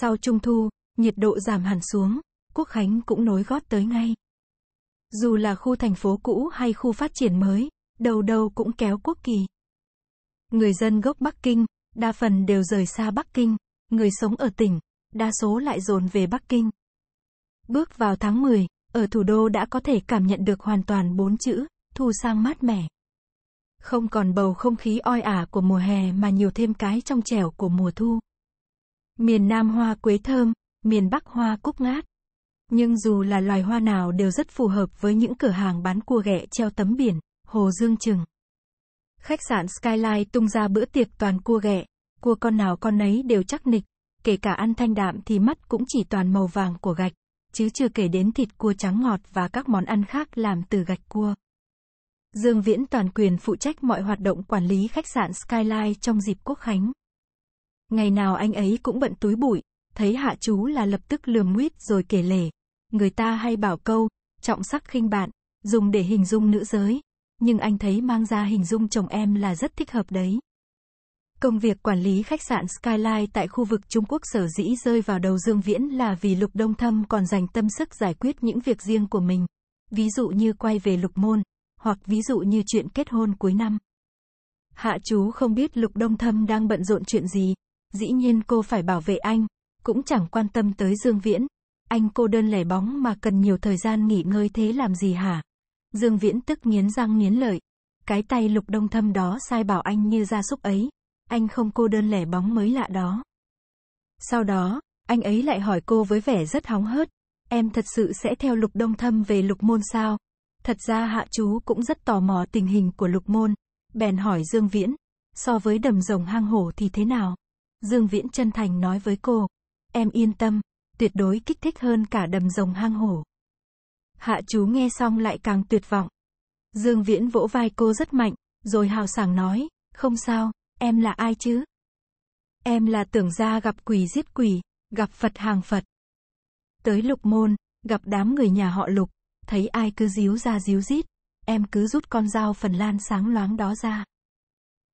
Sau Trung Thu, nhiệt độ giảm hẳn xuống, Quốc Khánh cũng nối gót tới ngay. Dù là khu thành phố cũ hay khu phát triển mới, đầu đầu cũng kéo quốc kỳ. Người dân gốc Bắc Kinh, đa phần đều rời xa Bắc Kinh, người sống ở tỉnh, đa số lại dồn về Bắc Kinh. Bước vào tháng 10, ở thủ đô đã có thể cảm nhận được hoàn toàn bốn chữ, thu sang mát mẻ. Không còn bầu không khí oi ả của mùa hè mà nhiều thêm cái trong trẻo của mùa thu. Miền Nam hoa quế thơm, miền Bắc hoa cúc ngát. Nhưng dù là loài hoa nào đều rất phù hợp với những cửa hàng bán cua ghẹ treo tấm biển, Hồ Dương Trừng. Khách sạn Skyline tung ra bữa tiệc toàn cua ghẹ, cua con nào con nấy đều chắc nịch, kể cả ăn thanh đạm thì mắt cũng chỉ toàn màu vàng của gạch, chứ chưa kể đến thịt cua trắng ngọt và các món ăn khác làm từ gạch cua. Dương Viễn toàn quyền phụ trách mọi hoạt động quản lý khách sạn Skyline trong dịp quốc khánh. Ngày nào anh ấy cũng bận túi bụi, thấy hạ chú là lập tức lườm nguyết rồi kể lể. Người ta hay bảo câu, trọng sắc khinh bạn, dùng để hình dung nữ giới. Nhưng anh thấy mang ra hình dung chồng em là rất thích hợp đấy. Công việc quản lý khách sạn Skyline tại khu vực Trung Quốc sở dĩ rơi vào đầu Dương Viễn là vì Lục Đông Thâm còn dành tâm sức giải quyết những việc riêng của mình. Ví dụ như quay về Lục Môn, hoặc ví dụ như chuyện kết hôn cuối năm. Hạ chú không biết Lục Đông Thâm đang bận rộn chuyện gì, Dĩ nhiên cô phải bảo vệ anh, cũng chẳng quan tâm tới Dương Viễn. Anh cô đơn lẻ bóng mà cần nhiều thời gian nghỉ ngơi thế làm gì hả? Dương Viễn tức nghiến răng nghiến lợi. Cái tay lục đông thâm đó sai bảo anh như gia súc ấy. Anh không cô đơn lẻ bóng mới lạ đó. Sau đó, anh ấy lại hỏi cô với vẻ rất hóng hớt. Em thật sự sẽ theo lục đông thâm về lục môn sao? Thật ra hạ chú cũng rất tò mò tình hình của lục môn. Bèn hỏi Dương Viễn, so với đầm rồng hang hổ thì thế nào? Dương Viễn chân thành nói với cô. Em yên tâm, tuyệt đối kích thích hơn cả đầm rồng hang hổ. Hạ chú nghe xong lại càng tuyệt vọng. Dương Viễn vỗ vai cô rất mạnh, rồi hào sảng nói, không sao, em là ai chứ? Em là tưởng ra gặp quỷ giết quỷ, gặp Phật hàng Phật. Tới lục môn, gặp đám người nhà họ lục, thấy ai cứ díu ra díu rít, em cứ rút con dao phần lan sáng loáng đó ra.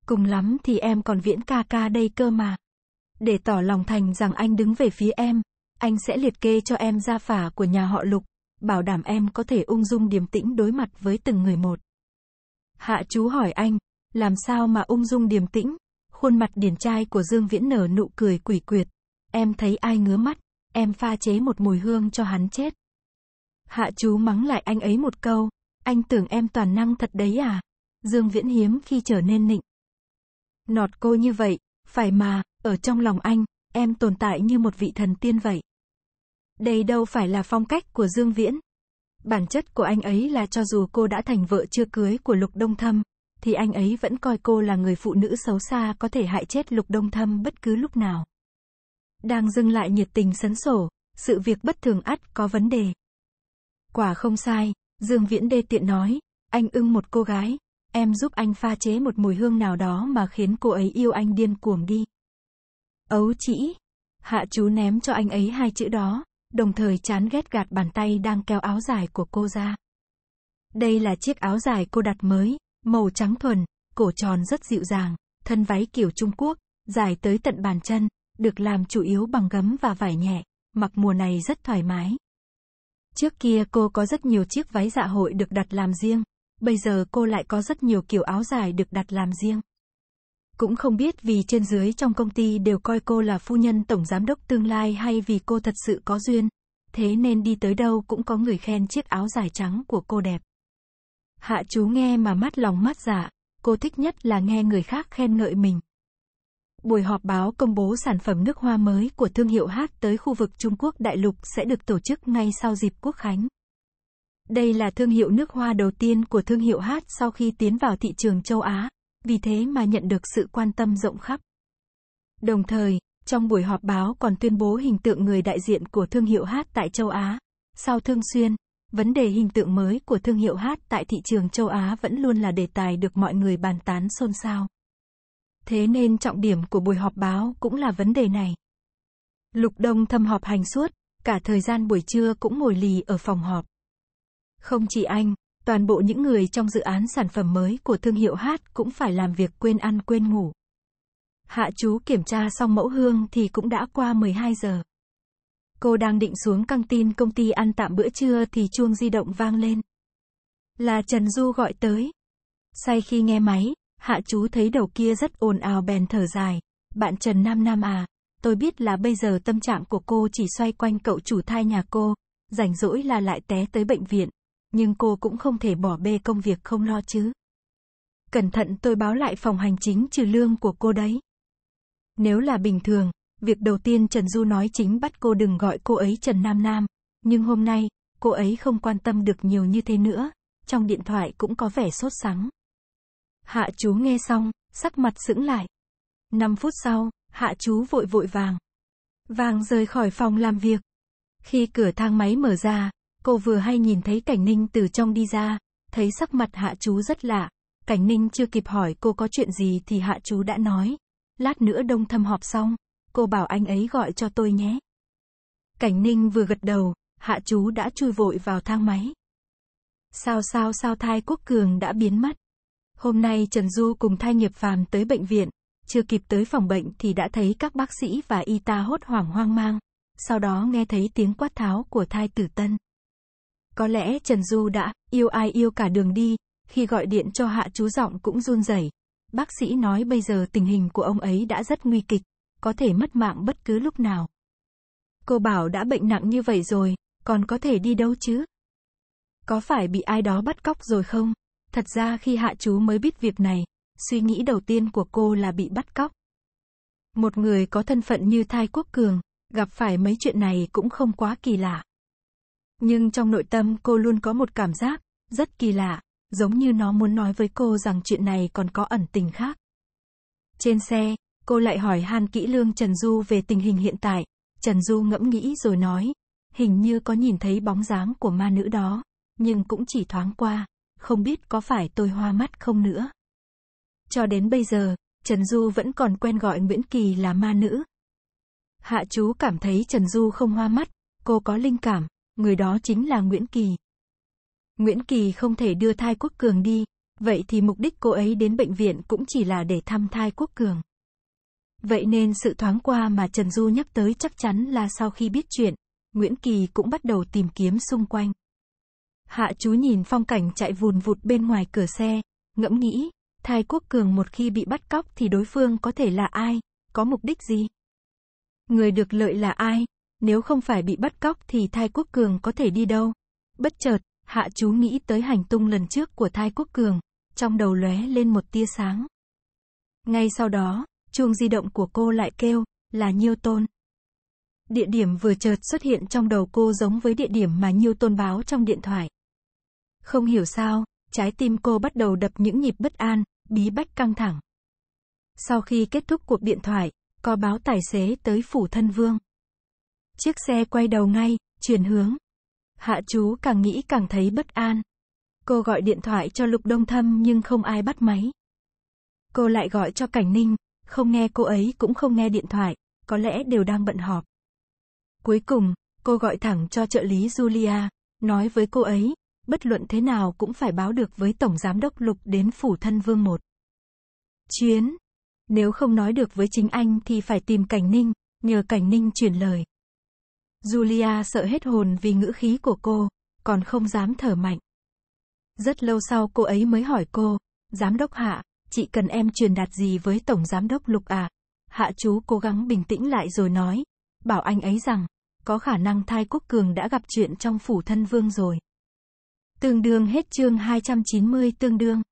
Cùng lắm thì em còn viễn ca ca đây cơ mà. Để tỏ lòng thành rằng anh đứng về phía em, anh sẽ liệt kê cho em gia phả của nhà họ Lục, bảo đảm em có thể ung dung điềm tĩnh đối mặt với từng người một. Hạ chú hỏi anh, làm sao mà ung dung điềm tĩnh? Khuôn mặt điển trai của Dương Viễn nở nụ cười quỷ quyệt. Em thấy ai ngứa mắt, em pha chế một mùi hương cho hắn chết. Hạ chú mắng lại anh ấy một câu, anh tưởng em toàn năng thật đấy à? Dương Viễn hiếm khi trở nên nịnh. Nọt cô như vậy, phải mà, ở trong lòng anh, em tồn tại như một vị thần tiên vậy. Đây đâu phải là phong cách của Dương Viễn. Bản chất của anh ấy là cho dù cô đã thành vợ chưa cưới của Lục Đông Thâm, thì anh ấy vẫn coi cô là người phụ nữ xấu xa có thể hại chết Lục Đông Thâm bất cứ lúc nào. Đang dừng lại nhiệt tình sấn sổ, sự việc bất thường ắt có vấn đề. Quả không sai, Dương Viễn đê tiện nói, anh ưng một cô gái, Em giúp anh pha chế một mùi hương nào đó mà khiến cô ấy yêu anh điên cuồng đi. Ấu chỉ. Hạ chú ném cho anh ấy hai chữ đó, đồng thời chán ghét gạt bàn tay đang kéo áo dài của cô ra. Đây là chiếc áo dài cô đặt mới, màu trắng thuần, cổ tròn rất dịu dàng, thân váy kiểu Trung Quốc, dài tới tận bàn chân, được làm chủ yếu bằng gấm và vải nhẹ, mặc mùa này rất thoải mái. Trước kia cô có rất nhiều chiếc váy dạ hội được đặt làm riêng, Bây giờ cô lại có rất nhiều kiểu áo dài được đặt làm riêng. Cũng không biết vì trên dưới trong công ty đều coi cô là phu nhân tổng giám đốc tương lai hay vì cô thật sự có duyên. Thế nên đi tới đâu cũng có người khen chiếc áo dài trắng của cô đẹp. Hạ chú nghe mà mắt lòng mắt dạ, cô thích nhất là nghe người khác khen ngợi mình. Buổi họp báo công bố sản phẩm nước hoa mới của thương hiệu hát tới khu vực Trung Quốc đại lục sẽ được tổ chức ngay sau dịp quốc khánh. Đây là thương hiệu nước hoa đầu tiên của thương hiệu H sau khi tiến vào thị trường châu Á, vì thế mà nhận được sự quan tâm rộng khắp. Đồng thời, trong buổi họp báo còn tuyên bố hình tượng người đại diện của thương hiệu H tại châu Á. Sau Thương Xuyên, vấn đề hình tượng mới của thương hiệu H tại thị trường châu Á vẫn luôn là đề tài được mọi người bàn tán xôn xao. Thế nên trọng điểm của buổi họp báo cũng là vấn đề này. Lục Đông thâm họp hành suốt, cả thời gian buổi trưa cũng ngồi lì ở phòng họp. Không chỉ anh, toàn bộ những người trong dự án sản phẩm mới của thương hiệu Hát cũng phải làm việc quên ăn quên ngủ. Hạ chú kiểm tra xong mẫu hương thì cũng đã qua 12 giờ. Cô đang định xuống căng tin công ty ăn tạm bữa trưa thì chuông di động vang lên. Là Trần Du gọi tới. Say khi nghe máy, hạ chú thấy đầu kia rất ồn ào bèn thở dài. Bạn Trần Nam Nam à, tôi biết là bây giờ tâm trạng của cô chỉ xoay quanh cậu chủ thai nhà cô, rảnh rỗi là lại té tới bệnh viện, nhưng cô cũng không thể bỏ bê công việc không lo chứ. Cẩn thận tôi báo lại phòng hành chính trừ lương của cô đấy. Nếu là bình thường, việc đầu tiên Trần Du nói chính bắt cô đừng gọi cô ấy Trần Nam Nam, nhưng hôm nay, cô ấy không quan tâm được nhiều như thế nữa, trong điện thoại cũng có vẻ sốt sắng. Hạ chú nghe xong, sắc mặt sững lại. Năm phút sau, hạ chú vội vội vàng. Vàng rời khỏi phòng làm việc. Khi cửa thang máy mở ra, Cô vừa hay nhìn thấy Cảnh Ninh từ trong đi ra, thấy sắc mặt hạ chú rất lạ. Cảnh Ninh chưa kịp hỏi cô có chuyện gì thì hạ chú đã nói. Lát nữa đông thâm họp xong, cô bảo anh ấy gọi cho tôi nhé. Cảnh Ninh vừa gật đầu, hạ chú đã chui vội vào thang máy. Sao sao sao thai quốc cường đã biến mất. Hôm nay Trần Du cùng thai nghiệp phàm tới bệnh viện, chưa kịp tới phòng bệnh thì đã thấy các bác sĩ và y tá hốt hoảng hoang mang, sau đó nghe thấy tiếng quát tháo của thai tử tân. Có lẽ Trần Du đã yêu ai yêu cả đường đi, khi gọi điện cho hạ chú giọng cũng run rẩy. Bác sĩ nói bây giờ tình hình của ông ấy đã rất nguy kịch, có thể mất mạng bất cứ lúc nào. Cô bảo đã bệnh nặng như vậy rồi, còn có thể đi đâu chứ? Có phải bị ai đó bắt cóc rồi không? Thật ra khi hạ chú mới biết việc này, suy nghĩ đầu tiên của cô là bị bắt cóc. Một người có thân phận như Thai Quốc Cường, gặp phải mấy chuyện này cũng không quá kỳ lạ. Nhưng trong nội tâm cô luôn có một cảm giác, rất kỳ lạ, giống như nó muốn nói với cô rằng chuyện này còn có ẩn tình khác. Trên xe, cô lại hỏi han kỹ lương Trần Du về tình hình hiện tại, Trần Du ngẫm nghĩ rồi nói, hình như có nhìn thấy bóng dáng của ma nữ đó, nhưng cũng chỉ thoáng qua, không biết có phải tôi hoa mắt không nữa. Cho đến bây giờ, Trần Du vẫn còn quen gọi Nguyễn Kỳ là ma nữ. Hạ chú cảm thấy Trần Du không hoa mắt, cô có linh cảm, người đó chính là Nguyễn Kỳ. Nguyễn Kỳ không thể đưa thai quốc cường đi, vậy thì mục đích cô ấy đến bệnh viện cũng chỉ là để thăm thai quốc cường. Vậy nên sự thoáng qua mà Trần Du nhắc tới chắc chắn là sau khi biết chuyện, Nguyễn Kỳ cũng bắt đầu tìm kiếm xung quanh. Hạ chú nhìn phong cảnh chạy vùn vụt bên ngoài cửa xe, ngẫm nghĩ, thai quốc cường một khi bị bắt cóc thì đối phương có thể là ai, có mục đích gì? Người được lợi là ai? nếu không phải bị bắt cóc thì Thai Quốc Cường có thể đi đâu. Bất chợt, Hạ chú nghĩ tới hành tung lần trước của Thai Quốc Cường, trong đầu lóe lên một tia sáng. Ngay sau đó, chuông di động của cô lại kêu, là Nhiêu Tôn. Địa điểm vừa chợt xuất hiện trong đầu cô giống với địa điểm mà Nhiêu Tôn báo trong điện thoại. Không hiểu sao, trái tim cô bắt đầu đập những nhịp bất an, bí bách căng thẳng. Sau khi kết thúc cuộc điện thoại, có báo tài xế tới phủ thân vương. Chiếc xe quay đầu ngay, chuyển hướng. Hạ chú càng nghĩ càng thấy bất an. Cô gọi điện thoại cho Lục Đông Thâm nhưng không ai bắt máy. Cô lại gọi cho Cảnh Ninh, không nghe cô ấy cũng không nghe điện thoại, có lẽ đều đang bận họp. Cuối cùng, cô gọi thẳng cho trợ lý Julia, nói với cô ấy, bất luận thế nào cũng phải báo được với Tổng Giám đốc Lục đến Phủ Thân Vương một Chuyến. Nếu không nói được với chính anh thì phải tìm Cảnh Ninh, nhờ Cảnh Ninh chuyển lời. Julia sợ hết hồn vì ngữ khí của cô, còn không dám thở mạnh. Rất lâu sau cô ấy mới hỏi cô, Giám đốc Hạ, chị cần em truyền đạt gì với Tổng Giám đốc Lục à? Hạ chú cố gắng bình tĩnh lại rồi nói, bảo anh ấy rằng, có khả năng thai quốc cường đã gặp chuyện trong phủ thân vương rồi. Tương đương hết chương 290 tương đương.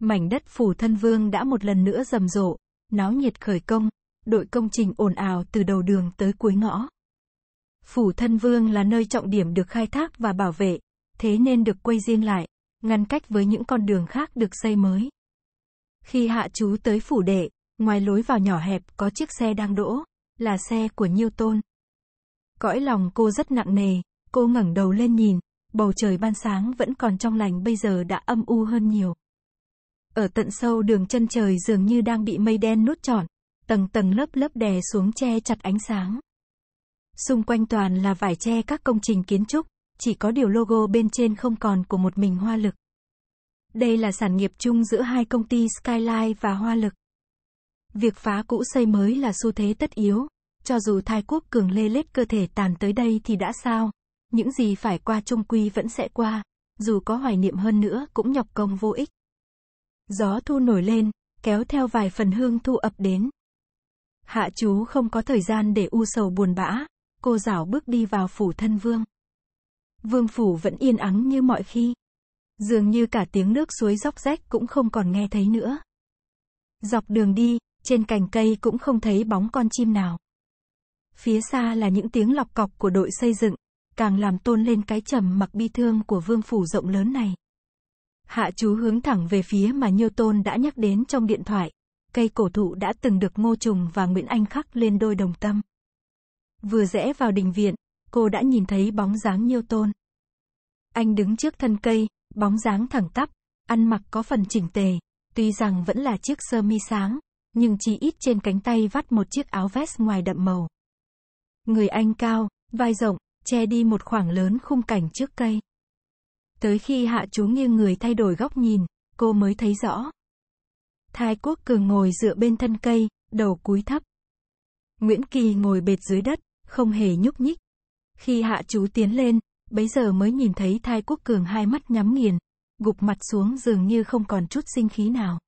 Mảnh đất phủ thân vương đã một lần nữa rầm rộ, náo nhiệt khởi công, đội công trình ồn ào từ đầu đường tới cuối ngõ. Phủ thân vương là nơi trọng điểm được khai thác và bảo vệ, thế nên được quay riêng lại, ngăn cách với những con đường khác được xây mới. Khi hạ chú tới phủ đệ, ngoài lối vào nhỏ hẹp có chiếc xe đang đỗ, là xe của Nhiêu Tôn. Cõi lòng cô rất nặng nề, cô ngẩng đầu lên nhìn, bầu trời ban sáng vẫn còn trong lành bây giờ đã âm u hơn nhiều. Ở tận sâu đường chân trời dường như đang bị mây đen nuốt trọn, tầng tầng lớp lớp đè xuống che chặt ánh sáng. Xung quanh toàn là vải tre các công trình kiến trúc, chỉ có điều logo bên trên không còn của một mình hoa lực. Đây là sản nghiệp chung giữa hai công ty Skyline và Hoa Lực. Việc phá cũ xây mới là xu thế tất yếu, cho dù Thái quốc cường lê lết cơ thể tàn tới đây thì đã sao, những gì phải qua trung quy vẫn sẽ qua, dù có hoài niệm hơn nữa cũng nhọc công vô ích. Gió thu nổi lên, kéo theo vài phần hương thu ập đến. Hạ chú không có thời gian để u sầu buồn bã, cô rảo bước đi vào phủ thân vương. Vương phủ vẫn yên ắng như mọi khi. Dường như cả tiếng nước suối róc rách cũng không còn nghe thấy nữa. Dọc đường đi, trên cành cây cũng không thấy bóng con chim nào. Phía xa là những tiếng lọc cọc của đội xây dựng, càng làm tôn lên cái trầm mặc bi thương của vương phủ rộng lớn này. Hạ chú hướng thẳng về phía mà Nhiêu Tôn đã nhắc đến trong điện thoại. Cây cổ thụ đã từng được Ngô Trùng và Nguyễn Anh khắc lên đôi đồng tâm. Vừa rẽ vào đình viện, cô đã nhìn thấy bóng dáng Nhiêu Tôn. Anh đứng trước thân cây, bóng dáng thẳng tắp, ăn mặc có phần chỉnh tề, tuy rằng vẫn là chiếc sơ mi sáng, nhưng chỉ ít trên cánh tay vắt một chiếc áo vest ngoài đậm màu. Người anh cao, vai rộng, che đi một khoảng lớn khung cảnh trước cây. Tới khi hạ chú nghiêng người thay đổi góc nhìn, cô mới thấy rõ. Thái quốc cường ngồi dựa bên thân cây, đầu cúi thấp. Nguyễn Kỳ ngồi bệt dưới đất, không hề nhúc nhích. Khi hạ chú tiến lên, bấy giờ mới nhìn thấy thai quốc cường hai mắt nhắm nghiền, gục mặt xuống dường như không còn chút sinh khí nào.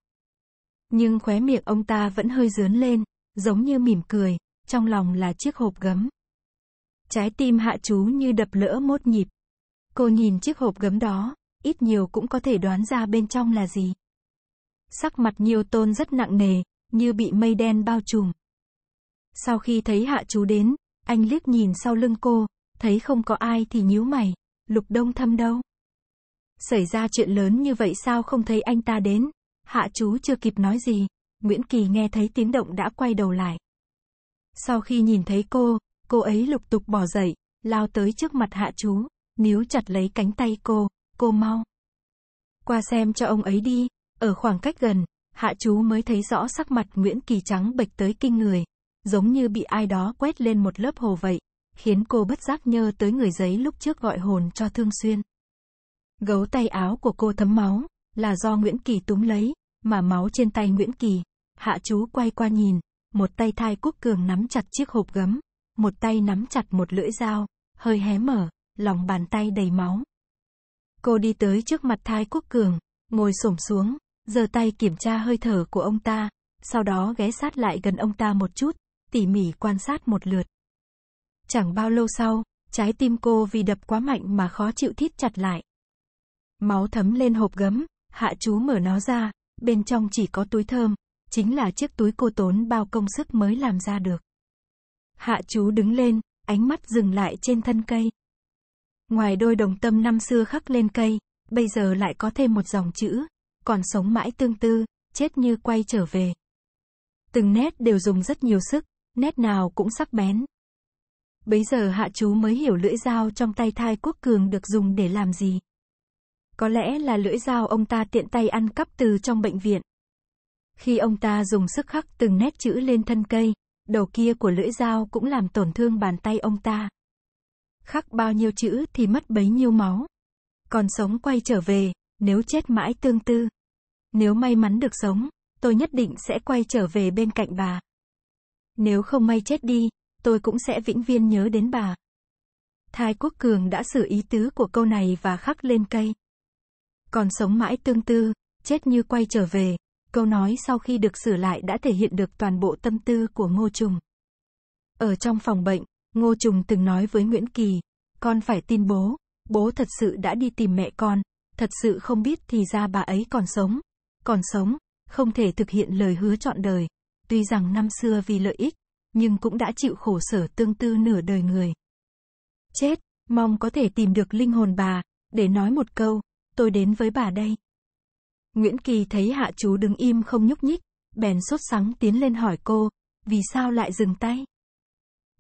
Nhưng khóe miệng ông ta vẫn hơi dướn lên, giống như mỉm cười, trong lòng là chiếc hộp gấm. Trái tim hạ chú như đập lỡ mốt nhịp. Cô nhìn chiếc hộp gấm đó, ít nhiều cũng có thể đoán ra bên trong là gì. Sắc mặt nhiều tôn rất nặng nề, như bị mây đen bao trùm. Sau khi thấy hạ chú đến, anh liếc nhìn sau lưng cô, thấy không có ai thì nhíu mày, lục đông thâm đâu. Xảy ra chuyện lớn như vậy sao không thấy anh ta đến, hạ chú chưa kịp nói gì, Nguyễn Kỳ nghe thấy tiếng động đã quay đầu lại. Sau khi nhìn thấy cô, cô ấy lục tục bỏ dậy, lao tới trước mặt hạ chú, níu chặt lấy cánh tay cô, cô mau. Qua xem cho ông ấy đi, ở khoảng cách gần, hạ chú mới thấy rõ sắc mặt Nguyễn Kỳ trắng bệch tới kinh người, giống như bị ai đó quét lên một lớp hồ vậy, khiến cô bất giác nhớ tới người giấy lúc trước gọi hồn cho Thương Xuyên. Gấu tay áo của cô thấm máu, là do Nguyễn Kỳ túm lấy, mà máu trên tay Nguyễn Kỳ. Hạ chú quay qua nhìn, một tay thai quốc cường nắm chặt chiếc hộp gấm, một tay nắm chặt một lưỡi dao, hơi hé mở, lòng bàn tay đầy máu. Cô đi tới trước mặt thai quốc cường, ngồi xổm xuống, giơ tay kiểm tra hơi thở của ông ta, sau đó ghé sát lại gần ông ta một chút, tỉ mỉ quan sát một lượt. Chẳng bao lâu sau, trái tim cô vì đập quá mạnh mà khó chịu thít chặt lại. Máu thấm lên hộp gấm, hạ chú mở nó ra, bên trong chỉ có túi thơm, chính là chiếc túi cô tốn bao công sức mới làm ra được. Hạ chú đứng lên, ánh mắt dừng lại trên thân cây. Ngoài đôi đồng tâm năm xưa khắc lên cây, bây giờ lại có thêm một dòng chữ, còn sống mãi tương tư, chết như quay trở về. Từng nét đều dùng rất nhiều sức, nét nào cũng sắc bén. Bấy giờ hạ chú mới hiểu lưỡi dao trong tay thai quốc cường được dùng để làm gì. Có lẽ là lưỡi dao ông ta tiện tay ăn cắp từ trong bệnh viện. Khi ông ta dùng sức khắc từng nét chữ lên thân cây, đầu kia của lưỡi dao cũng làm tổn thương bàn tay ông ta. Khắc bao nhiêu chữ thì mất bấy nhiêu máu. Còn sống quay trở về, nếu chết mãi tương tư. Nếu may mắn được sống, tôi nhất định sẽ quay trở về bên cạnh bà. Nếu không may chết đi, tôi cũng sẽ vĩnh viên nhớ đến bà. Thái Quốc Cường đã sửa ý tứ của câu này và khắc lên cây. Còn sống mãi tương tư, chết như quay trở về, câu nói sau khi được sửa lại đã thể hiện được toàn bộ tâm tư của Ngô Trùng. Ở trong phòng bệnh, Ngô Trùng từng nói với Nguyễn Kỳ, con phải tin bố, bố thật sự đã đi tìm mẹ con, thật sự không biết thì ra bà ấy còn sống, còn sống, không thể thực hiện lời hứa trọn đời tuy rằng năm xưa vì lợi ích, nhưng cũng đã chịu khổ sở tương tư nửa đời người. Chết, mong có thể tìm được linh hồn bà, để nói một câu, tôi đến với bà đây. Nguyễn Kỳ thấy hạ chú đứng im không nhúc nhích, bèn sốt sắng tiến lên hỏi cô, vì sao lại dừng tay?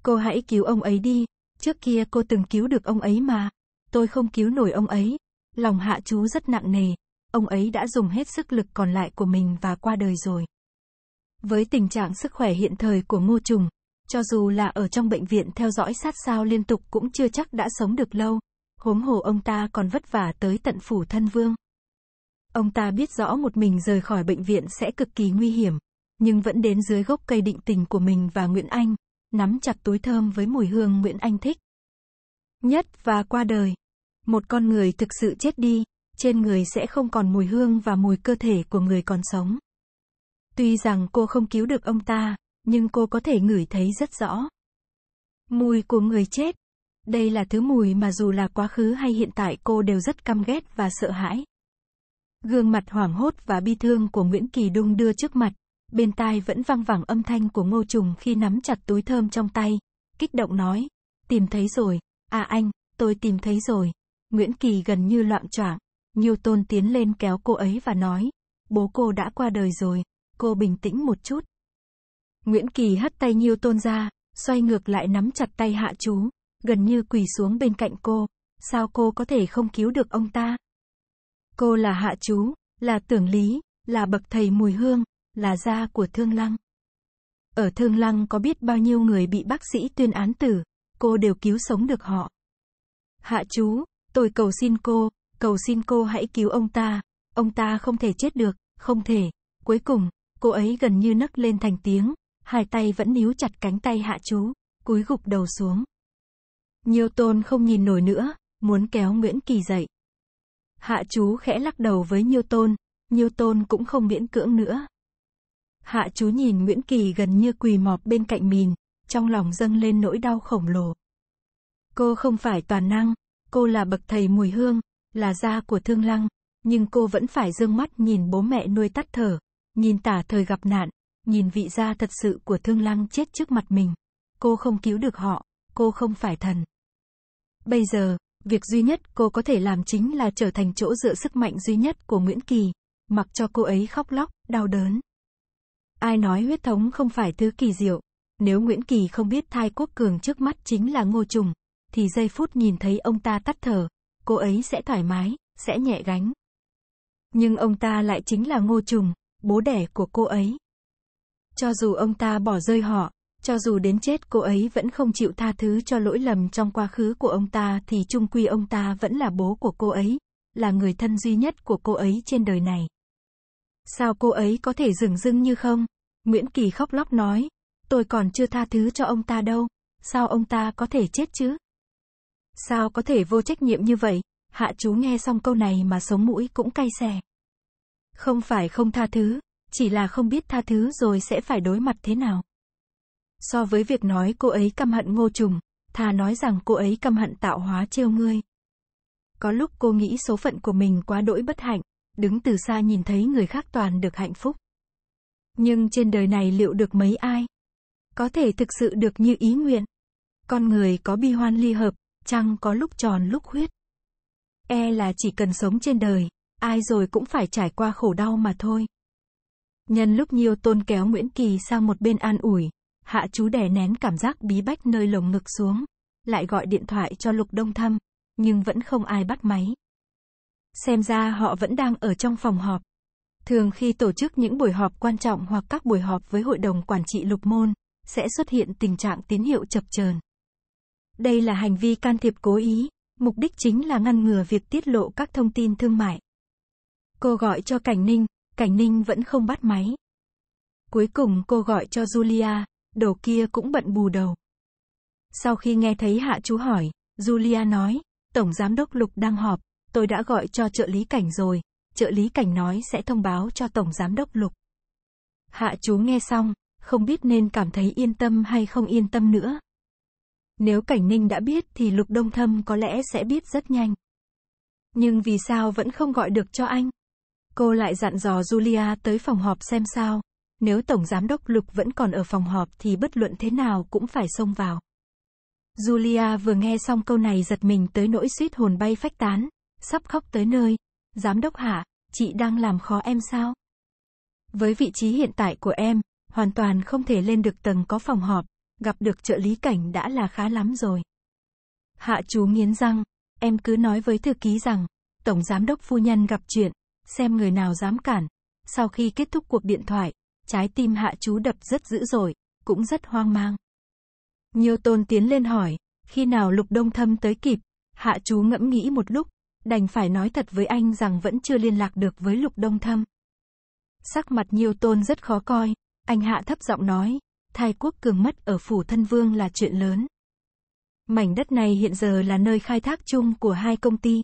Cô hãy cứu ông ấy đi, trước kia cô từng cứu được ông ấy mà, tôi không cứu nổi ông ấy. Lòng hạ chú rất nặng nề, ông ấy đã dùng hết sức lực còn lại của mình và qua đời rồi. Với tình trạng sức khỏe hiện thời của Ngô Trùng, cho dù là ở trong bệnh viện theo dõi sát sao liên tục cũng chưa chắc đã sống được lâu, huống hồ ông ta còn vất vả tới tận phủ thân vương. Ông ta biết rõ một mình rời khỏi bệnh viện sẽ cực kỳ nguy hiểm, nhưng vẫn đến dưới gốc cây định tình của mình và Nguyễn Anh, nắm chặt túi thơm với mùi hương Nguyễn Anh thích. Nhất và qua đời, một con người thực sự chết đi, trên người sẽ không còn mùi hương và mùi cơ thể của người còn sống. Tuy rằng cô không cứu được ông ta, nhưng cô có thể ngửi thấy rất rõ. Mùi của người chết. Đây là thứ mùi mà dù là quá khứ hay hiện tại cô đều rất căm ghét và sợ hãi. Gương mặt hoảng hốt và bi thương của Nguyễn Kỳ đung đưa trước mặt, bên tai vẫn vang vẳng âm thanh của ngô trùng khi nắm chặt túi thơm trong tay, kích động nói, tìm thấy rồi, à anh, tôi tìm thấy rồi. Nguyễn Kỳ gần như loạn choạng, Newton tiến lên kéo cô ấy và nói, bố cô đã qua đời rồi cô bình tĩnh một chút. Nguyễn Kỳ hất tay Nhiêu Tôn ra, xoay ngược lại nắm chặt tay hạ chú, gần như quỳ xuống bên cạnh cô. Sao cô có thể không cứu được ông ta? Cô là hạ chú, là tưởng lý, là bậc thầy mùi hương, là gia của Thương Lăng. Ở Thương Lăng có biết bao nhiêu người bị bác sĩ tuyên án tử, cô đều cứu sống được họ. Hạ chú, tôi cầu xin cô, cầu xin cô hãy cứu ông ta, ông ta không thể chết được, không thể. Cuối cùng, cô ấy gần như nấc lên thành tiếng, hai tay vẫn níu chặt cánh tay hạ chú, cúi gục đầu xuống. Nhiều tôn không nhìn nổi nữa, muốn kéo Nguyễn Kỳ dậy. Hạ chú khẽ lắc đầu với Nhiêu Tôn, Nhiêu Tôn cũng không miễn cưỡng nữa. Hạ chú nhìn Nguyễn Kỳ gần như quỳ mọp bên cạnh mình, trong lòng dâng lên nỗi đau khổng lồ. Cô không phải toàn năng, cô là bậc thầy mùi hương, là gia của thương lăng, nhưng cô vẫn phải dương mắt nhìn bố mẹ nuôi tắt thở, Nhìn tả thời gặp nạn, nhìn vị gia thật sự của thương lăng chết trước mặt mình. Cô không cứu được họ, cô không phải thần. Bây giờ, việc duy nhất cô có thể làm chính là trở thành chỗ dựa sức mạnh duy nhất của Nguyễn Kỳ, mặc cho cô ấy khóc lóc, đau đớn. Ai nói huyết thống không phải thứ kỳ diệu, nếu Nguyễn Kỳ không biết thai quốc cường trước mắt chính là ngô trùng, thì giây phút nhìn thấy ông ta tắt thở, cô ấy sẽ thoải mái, sẽ nhẹ gánh. Nhưng ông ta lại chính là ngô trùng, bố đẻ của cô ấy. Cho dù ông ta bỏ rơi họ, cho dù đến chết cô ấy vẫn không chịu tha thứ cho lỗi lầm trong quá khứ của ông ta thì chung quy ông ta vẫn là bố của cô ấy, là người thân duy nhất của cô ấy trên đời này. Sao cô ấy có thể dừng dưng như không? Nguyễn Kỳ khóc lóc nói, tôi còn chưa tha thứ cho ông ta đâu, sao ông ta có thể chết chứ? Sao có thể vô trách nhiệm như vậy? Hạ chú nghe xong câu này mà sống mũi cũng cay xè. Không phải không tha thứ, chỉ là không biết tha thứ rồi sẽ phải đối mặt thế nào. So với việc nói cô ấy căm hận ngô trùng, thà nói rằng cô ấy căm hận tạo hóa trêu ngươi. Có lúc cô nghĩ số phận của mình quá đỗi bất hạnh, đứng từ xa nhìn thấy người khác toàn được hạnh phúc. Nhưng trên đời này liệu được mấy ai? Có thể thực sự được như ý nguyện. Con người có bi hoan ly hợp, chăng có lúc tròn lúc huyết. E là chỉ cần sống trên đời, ai rồi cũng phải trải qua khổ đau mà thôi. Nhân lúc Nhiêu Tôn kéo Nguyễn Kỳ sang một bên an ủi, hạ chú đè nén cảm giác bí bách nơi lồng ngực xuống, lại gọi điện thoại cho Lục Đông thăm, nhưng vẫn không ai bắt máy. Xem ra họ vẫn đang ở trong phòng họp. Thường khi tổ chức những buổi họp quan trọng hoặc các buổi họp với hội đồng quản trị lục môn, sẽ xuất hiện tình trạng tín hiệu chập chờn. Đây là hành vi can thiệp cố ý, mục đích chính là ngăn ngừa việc tiết lộ các thông tin thương mại. Cô gọi cho Cảnh Ninh, Cảnh Ninh vẫn không bắt máy. Cuối cùng cô gọi cho Julia, đồ kia cũng bận bù đầu. Sau khi nghe thấy hạ chú hỏi, Julia nói, Tổng Giám đốc Lục đang họp, tôi đã gọi cho trợ lý Cảnh rồi, trợ lý Cảnh nói sẽ thông báo cho Tổng Giám đốc Lục. Hạ chú nghe xong, không biết nên cảm thấy yên tâm hay không yên tâm nữa. Nếu Cảnh Ninh đã biết thì Lục Đông Thâm có lẽ sẽ biết rất nhanh. Nhưng vì sao vẫn không gọi được cho anh? Cô lại dặn dò Julia tới phòng họp xem sao. Nếu Tổng Giám đốc Lục vẫn còn ở phòng họp thì bất luận thế nào cũng phải xông vào. Julia vừa nghe xong câu này giật mình tới nỗi suýt hồn bay phách tán, sắp khóc tới nơi. Giám đốc hả, chị đang làm khó em sao? Với vị trí hiện tại của em, hoàn toàn không thể lên được tầng có phòng họp, gặp được trợ lý cảnh đã là khá lắm rồi. Hạ chú nghiến răng, em cứ nói với thư ký rằng, Tổng Giám đốc Phu Nhân gặp chuyện, xem người nào dám cản. Sau khi kết thúc cuộc điện thoại, trái tim hạ chú đập rất dữ rồi, cũng rất hoang mang. Tôn tiến lên hỏi, khi nào lục đông thâm tới kịp, hạ chú ngẫm nghĩ một lúc, đành phải nói thật với anh rằng vẫn chưa liên lạc được với lục đông thâm. Sắc mặt Tôn rất khó coi, anh hạ thấp giọng nói, thai quốc cường mất ở phủ thân vương là chuyện lớn. Mảnh đất này hiện giờ là nơi khai thác chung của hai công ty,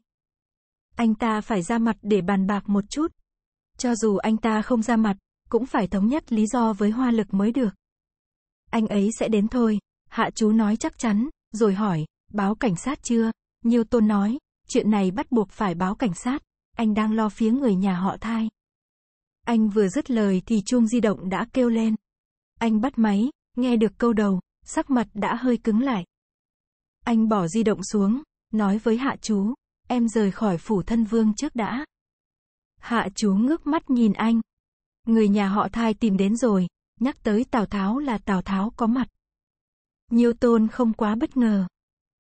anh ta phải ra mặt để bàn bạc một chút. Cho dù anh ta không ra mặt, cũng phải thống nhất lý do với hoa lực mới được. Anh ấy sẽ đến thôi, hạ chú nói chắc chắn, rồi hỏi, báo cảnh sát chưa? Nhiều tôn nói, chuyện này bắt buộc phải báo cảnh sát, anh đang lo phía người nhà họ thai. Anh vừa dứt lời thì chuông di động đã kêu lên. Anh bắt máy, nghe được câu đầu, sắc mặt đã hơi cứng lại. Anh bỏ di động xuống, nói với hạ chú, em rời khỏi phủ thân vương trước đã. Hạ chú ngước mắt nhìn anh. Người nhà họ thai tìm đến rồi, nhắc tới Tào Tháo là Tào Tháo có mặt. Nhiêu tôn không quá bất ngờ.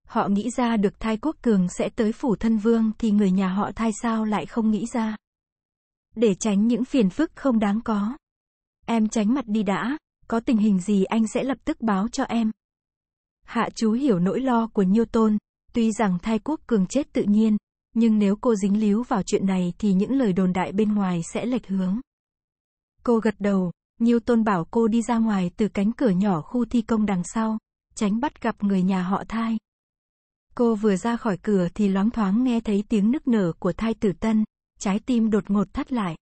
Họ nghĩ ra được thai quốc cường sẽ tới phủ thân vương thì người nhà họ thai sao lại không nghĩ ra. Để tránh những phiền phức không đáng có. Em tránh mặt đi đã, có tình hình gì anh sẽ lập tức báo cho em. Hạ chú hiểu nỗi lo của Nhiêu Tôn, Tuy rằng thai quốc cường chết tự nhiên, nhưng nếu cô dính líu vào chuyện này thì những lời đồn đại bên ngoài sẽ lệch hướng. Cô gật đầu, tôn bảo cô đi ra ngoài từ cánh cửa nhỏ khu thi công đằng sau, tránh bắt gặp người nhà họ thai. Cô vừa ra khỏi cửa thì loáng thoáng nghe thấy tiếng nức nở của thai tử tân, trái tim đột ngột thắt lại.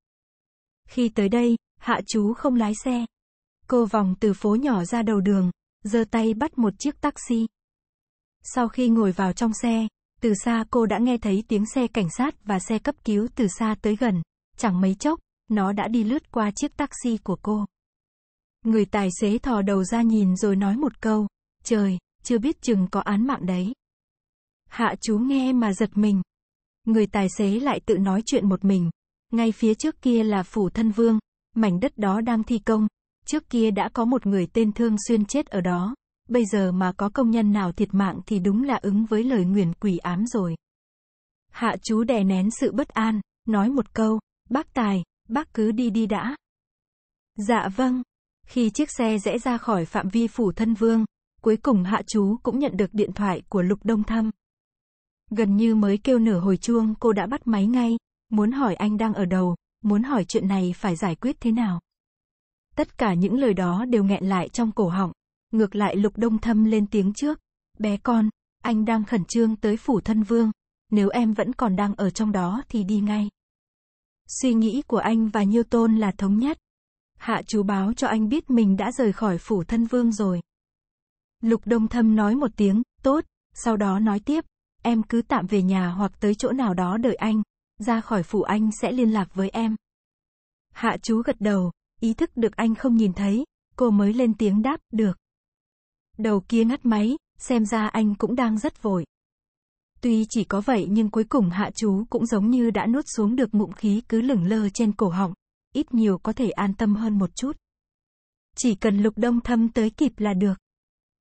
Khi tới đây, hạ chú không lái xe. Cô vòng từ phố nhỏ ra đầu đường, giơ tay bắt một chiếc taxi. Sau khi ngồi vào trong xe, từ xa cô đã nghe thấy tiếng xe cảnh sát và xe cấp cứu từ xa tới gần. Chẳng mấy chốc, nó đã đi lướt qua chiếc taxi của cô. Người tài xế thò đầu ra nhìn rồi nói một câu. Trời, chưa biết chừng có án mạng đấy. Hạ chú nghe mà giật mình. Người tài xế lại tự nói chuyện một mình. Ngay phía trước kia là phủ thân vương, mảnh đất đó đang thi công. Trước kia đã có một người tên Thương Xuyên chết ở đó bây giờ mà có công nhân nào thiệt mạng thì đúng là ứng với lời nguyền quỷ ám rồi. Hạ chú đè nén sự bất an, nói một câu, bác tài, bác cứ đi đi đã. Dạ vâng. Khi chiếc xe rẽ ra khỏi phạm vi phủ thân vương, cuối cùng hạ chú cũng nhận được điện thoại của Lục Đông Thăm. Gần như mới kêu nửa hồi chuông cô đã bắt máy ngay, muốn hỏi anh đang ở đâu muốn hỏi chuyện này phải giải quyết thế nào. Tất cả những lời đó đều nghẹn lại trong cổ họng, Ngược lại lục đông thâm lên tiếng trước. Bé con, anh đang khẩn trương tới phủ thân vương. Nếu em vẫn còn đang ở trong đó thì đi ngay. Suy nghĩ của anh và Nhiêu Tôn là thống nhất. Hạ chú báo cho anh biết mình đã rời khỏi phủ thân vương rồi. Lục Đông Thâm nói một tiếng, tốt, sau đó nói tiếp, em cứ tạm về nhà hoặc tới chỗ nào đó đợi anh, ra khỏi phủ anh sẽ liên lạc với em. Hạ chú gật đầu, ý thức được anh không nhìn thấy, cô mới lên tiếng đáp, được đầu kia ngắt máy, xem ra anh cũng đang rất vội. Tuy chỉ có vậy nhưng cuối cùng hạ chú cũng giống như đã nuốt xuống được ngụm khí cứ lửng lơ trên cổ họng, ít nhiều có thể an tâm hơn một chút. Chỉ cần lục đông thâm tới kịp là được.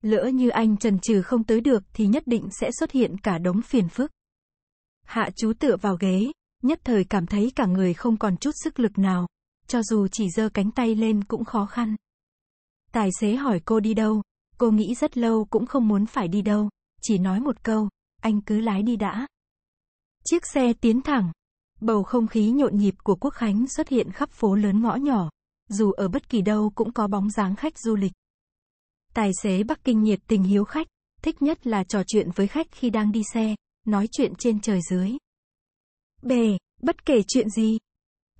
Lỡ như anh trần trừ không tới được thì nhất định sẽ xuất hiện cả đống phiền phức. Hạ chú tựa vào ghế, nhất thời cảm thấy cả người không còn chút sức lực nào, cho dù chỉ giơ cánh tay lên cũng khó khăn. Tài xế hỏi cô đi đâu, Cô nghĩ rất lâu cũng không muốn phải đi đâu, chỉ nói một câu, anh cứ lái đi đã. Chiếc xe tiến thẳng. Bầu không khí nhộn nhịp của Quốc Khánh xuất hiện khắp phố lớn ngõ nhỏ, dù ở bất kỳ đâu cũng có bóng dáng khách du lịch. Tài xế Bắc Kinh nhiệt tình hiếu khách, thích nhất là trò chuyện với khách khi đang đi xe, nói chuyện trên trời dưới. Bề, bất kể chuyện gì.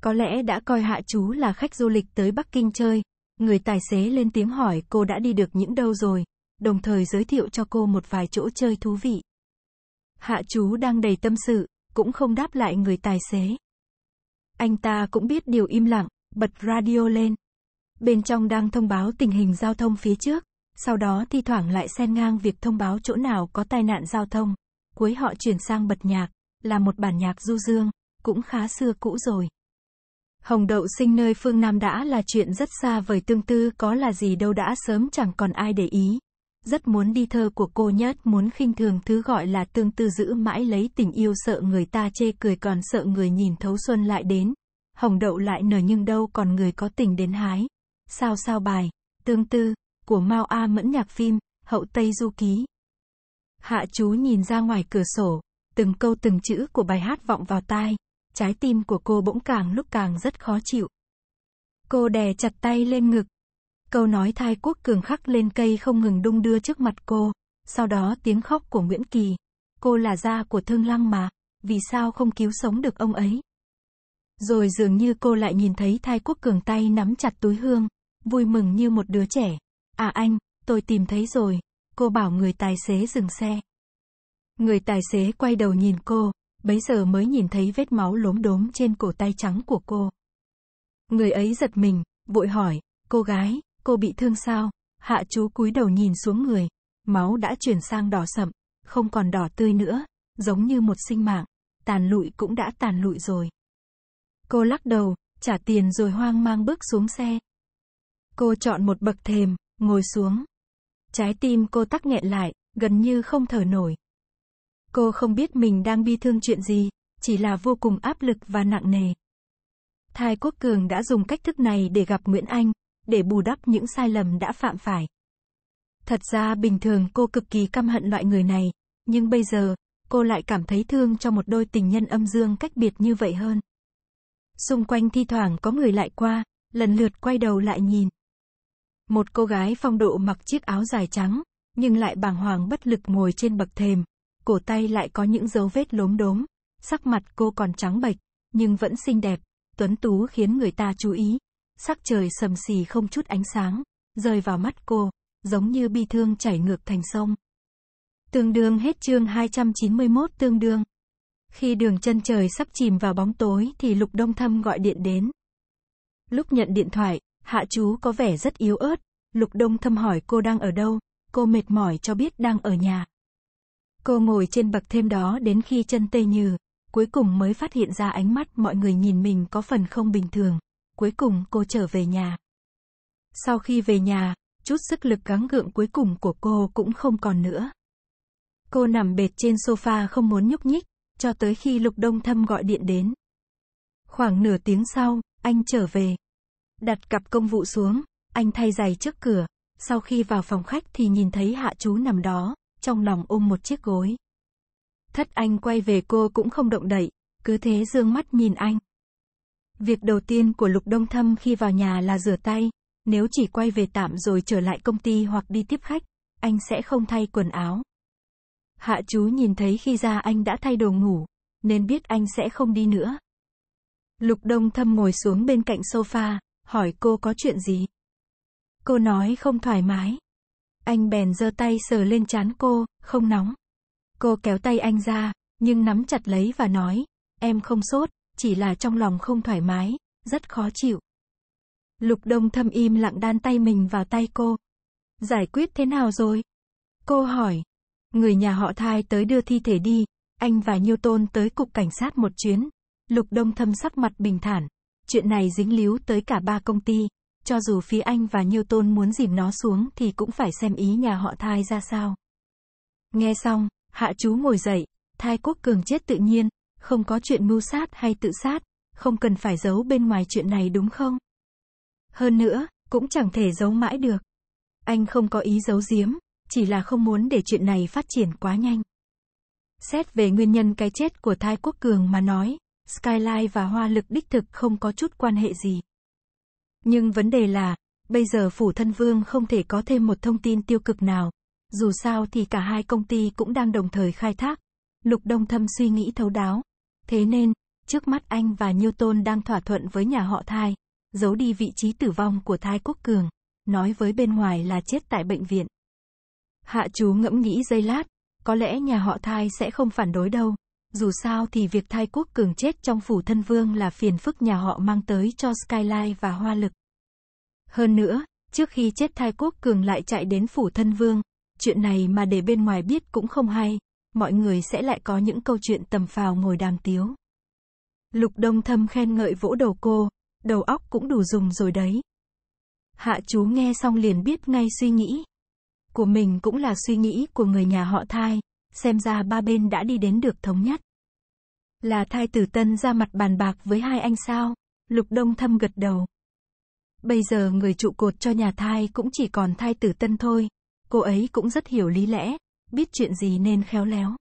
Có lẽ đã coi hạ chú là khách du lịch tới Bắc Kinh chơi, Người tài xế lên tiếng hỏi cô đã đi được những đâu rồi, đồng thời giới thiệu cho cô một vài chỗ chơi thú vị. Hạ chú đang đầy tâm sự, cũng không đáp lại người tài xế. Anh ta cũng biết điều im lặng, bật radio lên. Bên trong đang thông báo tình hình giao thông phía trước, sau đó thi thoảng lại xen ngang việc thông báo chỗ nào có tai nạn giao thông. Cuối họ chuyển sang bật nhạc, là một bản nhạc du dương, cũng khá xưa cũ rồi. Hồng đậu sinh nơi phương Nam đã là chuyện rất xa vời tương tư có là gì đâu đã sớm chẳng còn ai để ý. Rất muốn đi thơ của cô nhất, muốn khinh thường thứ gọi là tương tư giữ mãi lấy tình yêu sợ người ta chê cười còn sợ người nhìn thấu xuân lại đến. Hồng đậu lại nở nhưng đâu còn người có tình đến hái. Sao sao bài, tương tư, của Mao A Mẫn nhạc phim, hậu Tây Du Ký. Hạ chú nhìn ra ngoài cửa sổ, từng câu từng chữ của bài hát vọng vào tai trái tim của cô bỗng càng lúc càng rất khó chịu. Cô đè chặt tay lên ngực. Câu nói thai quốc cường khắc lên cây không ngừng đung đưa trước mặt cô. Sau đó tiếng khóc của Nguyễn Kỳ. Cô là gia của thương lăng mà, vì sao không cứu sống được ông ấy? Rồi dường như cô lại nhìn thấy thai quốc cường tay nắm chặt túi hương, vui mừng như một đứa trẻ. À anh, tôi tìm thấy rồi. Cô bảo người tài xế dừng xe. Người tài xế quay đầu nhìn cô, bấy giờ mới nhìn thấy vết máu lốm đốm trên cổ tay trắng của cô. Người ấy giật mình, vội hỏi, cô gái, cô bị thương sao? Hạ chú cúi đầu nhìn xuống người, máu đã chuyển sang đỏ sậm, không còn đỏ tươi nữa, giống như một sinh mạng, tàn lụi cũng đã tàn lụi rồi. Cô lắc đầu, trả tiền rồi hoang mang bước xuống xe. Cô chọn một bậc thềm, ngồi xuống. Trái tim cô tắc nghẹn lại, gần như không thở nổi. Cô không biết mình đang bi thương chuyện gì, chỉ là vô cùng áp lực và nặng nề. Thái Quốc Cường đã dùng cách thức này để gặp Nguyễn Anh, để bù đắp những sai lầm đã phạm phải. Thật ra bình thường cô cực kỳ căm hận loại người này, nhưng bây giờ, cô lại cảm thấy thương cho một đôi tình nhân âm dương cách biệt như vậy hơn. Xung quanh thi thoảng có người lại qua, lần lượt quay đầu lại nhìn. Một cô gái phong độ mặc chiếc áo dài trắng, nhưng lại bàng hoàng bất lực ngồi trên bậc thềm, cổ tay lại có những dấu vết lốm đốm, sắc mặt cô còn trắng bệch, nhưng vẫn xinh đẹp, tuấn tú khiến người ta chú ý. Sắc trời sầm xì không chút ánh sáng, rơi vào mắt cô, giống như bi thương chảy ngược thành sông. Tương đương hết chương 291 tương đương. Khi đường chân trời sắp chìm vào bóng tối thì Lục Đông Thâm gọi điện đến. Lúc nhận điện thoại, hạ chú có vẻ rất yếu ớt. Lục Đông Thâm hỏi cô đang ở đâu, cô mệt mỏi cho biết đang ở nhà. Cô ngồi trên bậc thêm đó đến khi chân tê nhừ, cuối cùng mới phát hiện ra ánh mắt mọi người nhìn mình có phần không bình thường. Cuối cùng cô trở về nhà. Sau khi về nhà, chút sức lực gắng gượng cuối cùng của cô cũng không còn nữa. Cô nằm bệt trên sofa không muốn nhúc nhích, cho tới khi Lục Đông Thâm gọi điện đến. Khoảng nửa tiếng sau, anh trở về. Đặt cặp công vụ xuống, anh thay giày trước cửa, sau khi vào phòng khách thì nhìn thấy hạ chú nằm đó, trong lòng ôm một chiếc gối. Thất anh quay về cô cũng không động đậy, cứ thế dương mắt nhìn anh. Việc đầu tiên của Lục Đông Thâm khi vào nhà là rửa tay, nếu chỉ quay về tạm rồi trở lại công ty hoặc đi tiếp khách, anh sẽ không thay quần áo. Hạ chú nhìn thấy khi ra anh đã thay đồ ngủ, nên biết anh sẽ không đi nữa. Lục Đông Thâm ngồi xuống bên cạnh sofa, hỏi cô có chuyện gì. Cô nói không thoải mái. Anh bèn giơ tay sờ lên chán cô, không nóng. Cô kéo tay anh ra, nhưng nắm chặt lấy và nói, em không sốt, chỉ là trong lòng không thoải mái, rất khó chịu. Lục Đông thâm im lặng đan tay mình vào tay cô. Giải quyết thế nào rồi? Cô hỏi. Người nhà họ thai tới đưa thi thể đi, anh và Nhiêu Tôn tới cục cảnh sát một chuyến. Lục Đông thâm sắc mặt bình thản. Chuyện này dính líu tới cả ba công ty, cho dù phía Anh và nhiêu tôn muốn dìm nó xuống thì cũng phải xem ý nhà họ thai ra sao. Nghe xong, hạ chú ngồi dậy, thai quốc cường chết tự nhiên, không có chuyện mưu sát hay tự sát, không cần phải giấu bên ngoài chuyện này đúng không? Hơn nữa, cũng chẳng thể giấu mãi được. Anh không có ý giấu giếm, chỉ là không muốn để chuyện này phát triển quá nhanh. Xét về nguyên nhân cái chết của Thái Quốc Cường mà nói, Skyline và Hoa Lực đích thực không có chút quan hệ gì. Nhưng vấn đề là, bây giờ phủ thân vương không thể có thêm một thông tin tiêu cực nào. Dù sao thì cả hai công ty cũng đang đồng thời khai thác. Lục Đông Thâm suy nghĩ thấu đáo. Thế nên, trước mắt anh và nhiêu tôn đang thỏa thuận với nhà họ Thai, giấu đi vị trí tử vong của thai Quốc Cường, nói với bên ngoài là chết tại bệnh viện. Hạ chú ngẫm nghĩ giây lát, có lẽ nhà họ Thai sẽ không phản đối đâu, dù sao thì việc thai quốc cường chết trong phủ thân vương là phiền phức nhà họ mang tới cho Skyline và Hoa Lực. Hơn nữa, trước khi chết thai quốc cường lại chạy đến phủ thân vương, chuyện này mà để bên ngoài biết cũng không hay, mọi người sẽ lại có những câu chuyện tầm phào ngồi đàm tiếu. Lục Đông Thâm khen ngợi vỗ đầu cô, đầu óc cũng đủ dùng rồi đấy. Hạ chú nghe xong liền biết ngay suy nghĩ. Của mình cũng là suy nghĩ của người nhà họ thai, xem ra ba bên đã đi đến được thống nhất. Là thai tử tân ra mặt bàn bạc với hai anh sao? Lục Đông Thâm gật đầu. Bây giờ người trụ cột cho nhà thai cũng chỉ còn thai tử tân thôi. Cô ấy cũng rất hiểu lý lẽ, biết chuyện gì nên khéo léo.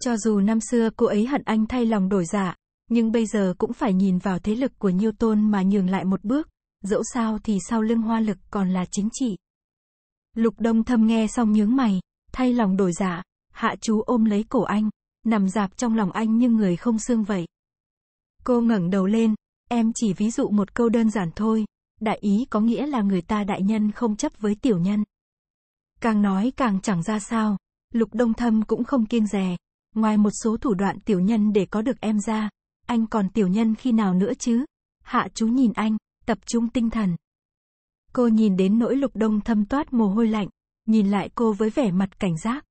Cho dù năm xưa cô ấy hận anh thay lòng đổi dạ, nhưng bây giờ cũng phải nhìn vào thế lực của Nhiêu Tôn mà nhường lại một bước, dẫu sao thì sau lưng hoa lực còn là chính trị. Lục Đông Thâm nghe xong nhướng mày, thay lòng đổi dạ, Hạ chú ôm lấy cổ anh, nằm dạp trong lòng anh như người không xương vậy. Cô ngẩng đầu lên, em chỉ ví dụ một câu đơn giản thôi, đại ý có nghĩa là người ta đại nhân không chấp với tiểu nhân. Càng nói càng chẳng ra sao, Lục Đông Thâm cũng không kiên dè, ngoài một số thủ đoạn tiểu nhân để có được em ra, anh còn tiểu nhân khi nào nữa chứ? Hạ chú nhìn anh, tập trung tinh thần. Cô nhìn đến nỗi Lục Đông Thâm toát mồ hôi lạnh, nhìn lại cô với vẻ mặt cảnh giác.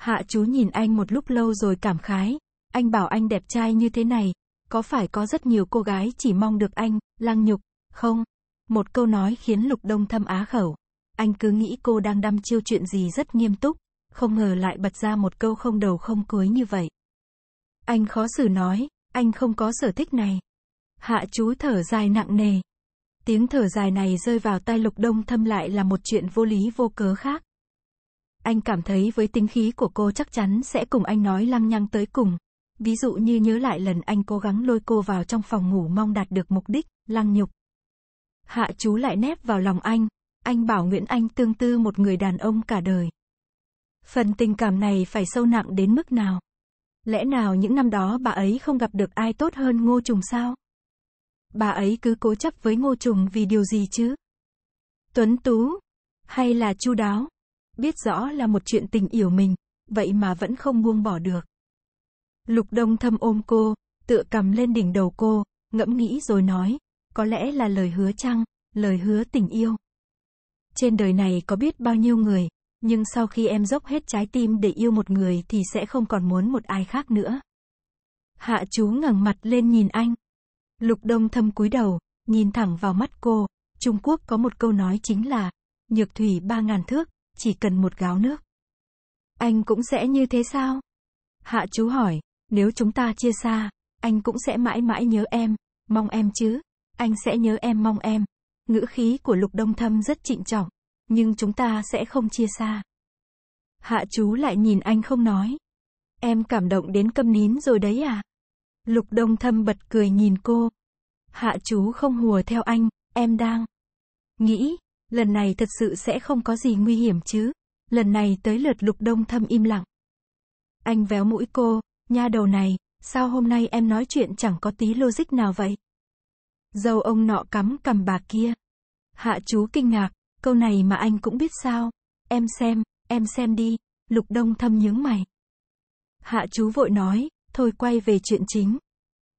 Hạ chú nhìn anh một lúc lâu rồi cảm khái. Anh bảo anh đẹp trai như thế này. Có phải có rất nhiều cô gái chỉ mong được anh, lăng nhục, không? Một câu nói khiến lục đông thâm á khẩu. Anh cứ nghĩ cô đang đâm chiêu chuyện gì rất nghiêm túc, không ngờ lại bật ra một câu không đầu không cuối như vậy. Anh khó xử nói, anh không có sở thích này. Hạ chú thở dài nặng nề. Tiếng thở dài này rơi vào tai lục đông thâm lại là một chuyện vô lý vô cớ khác. Anh cảm thấy với tính khí của cô chắc chắn sẽ cùng anh nói lăng nhăng tới cùng. Ví dụ như nhớ lại lần anh cố gắng lôi cô vào trong phòng ngủ mong đạt được mục đích, lăng nhục. Hạ chú lại nép vào lòng anh, anh bảo Nguyễn Anh tương tư một người đàn ông cả đời. Phần tình cảm này phải sâu nặng đến mức nào? Lẽ nào những năm đó bà ấy không gặp được ai tốt hơn ngô trùng sao? Bà ấy cứ cố chấp với ngô trùng vì điều gì chứ? Tuấn Tú? Hay là chu đáo? biết rõ là một chuyện tình yêu mình, vậy mà vẫn không buông bỏ được. Lục Đông thâm ôm cô, tựa cầm lên đỉnh đầu cô, ngẫm nghĩ rồi nói, có lẽ là lời hứa chăng, lời hứa tình yêu. Trên đời này có biết bao nhiêu người, nhưng sau khi em dốc hết trái tim để yêu một người thì sẽ không còn muốn một ai khác nữa. Hạ chú ngẩng mặt lên nhìn anh. Lục Đông thâm cúi đầu, nhìn thẳng vào mắt cô. Trung Quốc có một câu nói chính là, nhược thủy ba ngàn thước, chỉ cần một gáo nước. Anh cũng sẽ như thế sao? Hạ chú hỏi, nếu chúng ta chia xa, anh cũng sẽ mãi mãi nhớ em, mong em chứ, anh sẽ nhớ em mong em. Ngữ khí của Lục Đông Thâm rất trịnh trọng, nhưng chúng ta sẽ không chia xa. Hạ chú lại nhìn anh không nói. Em cảm động đến câm nín rồi đấy à? Lục Đông Thâm bật cười nhìn cô. Hạ chú không hùa theo anh, em đang nghĩ Lần này thật sự sẽ không có gì nguy hiểm chứ. Lần này tới lượt lục đông thâm im lặng. Anh véo mũi cô, nha đầu này, sao hôm nay em nói chuyện chẳng có tí logic nào vậy? Dâu ông nọ cắm cầm bà kia. Hạ chú kinh ngạc, câu này mà anh cũng biết sao. Em xem, em xem đi, lục đông thâm nhướng mày. Hạ chú vội nói, thôi quay về chuyện chính.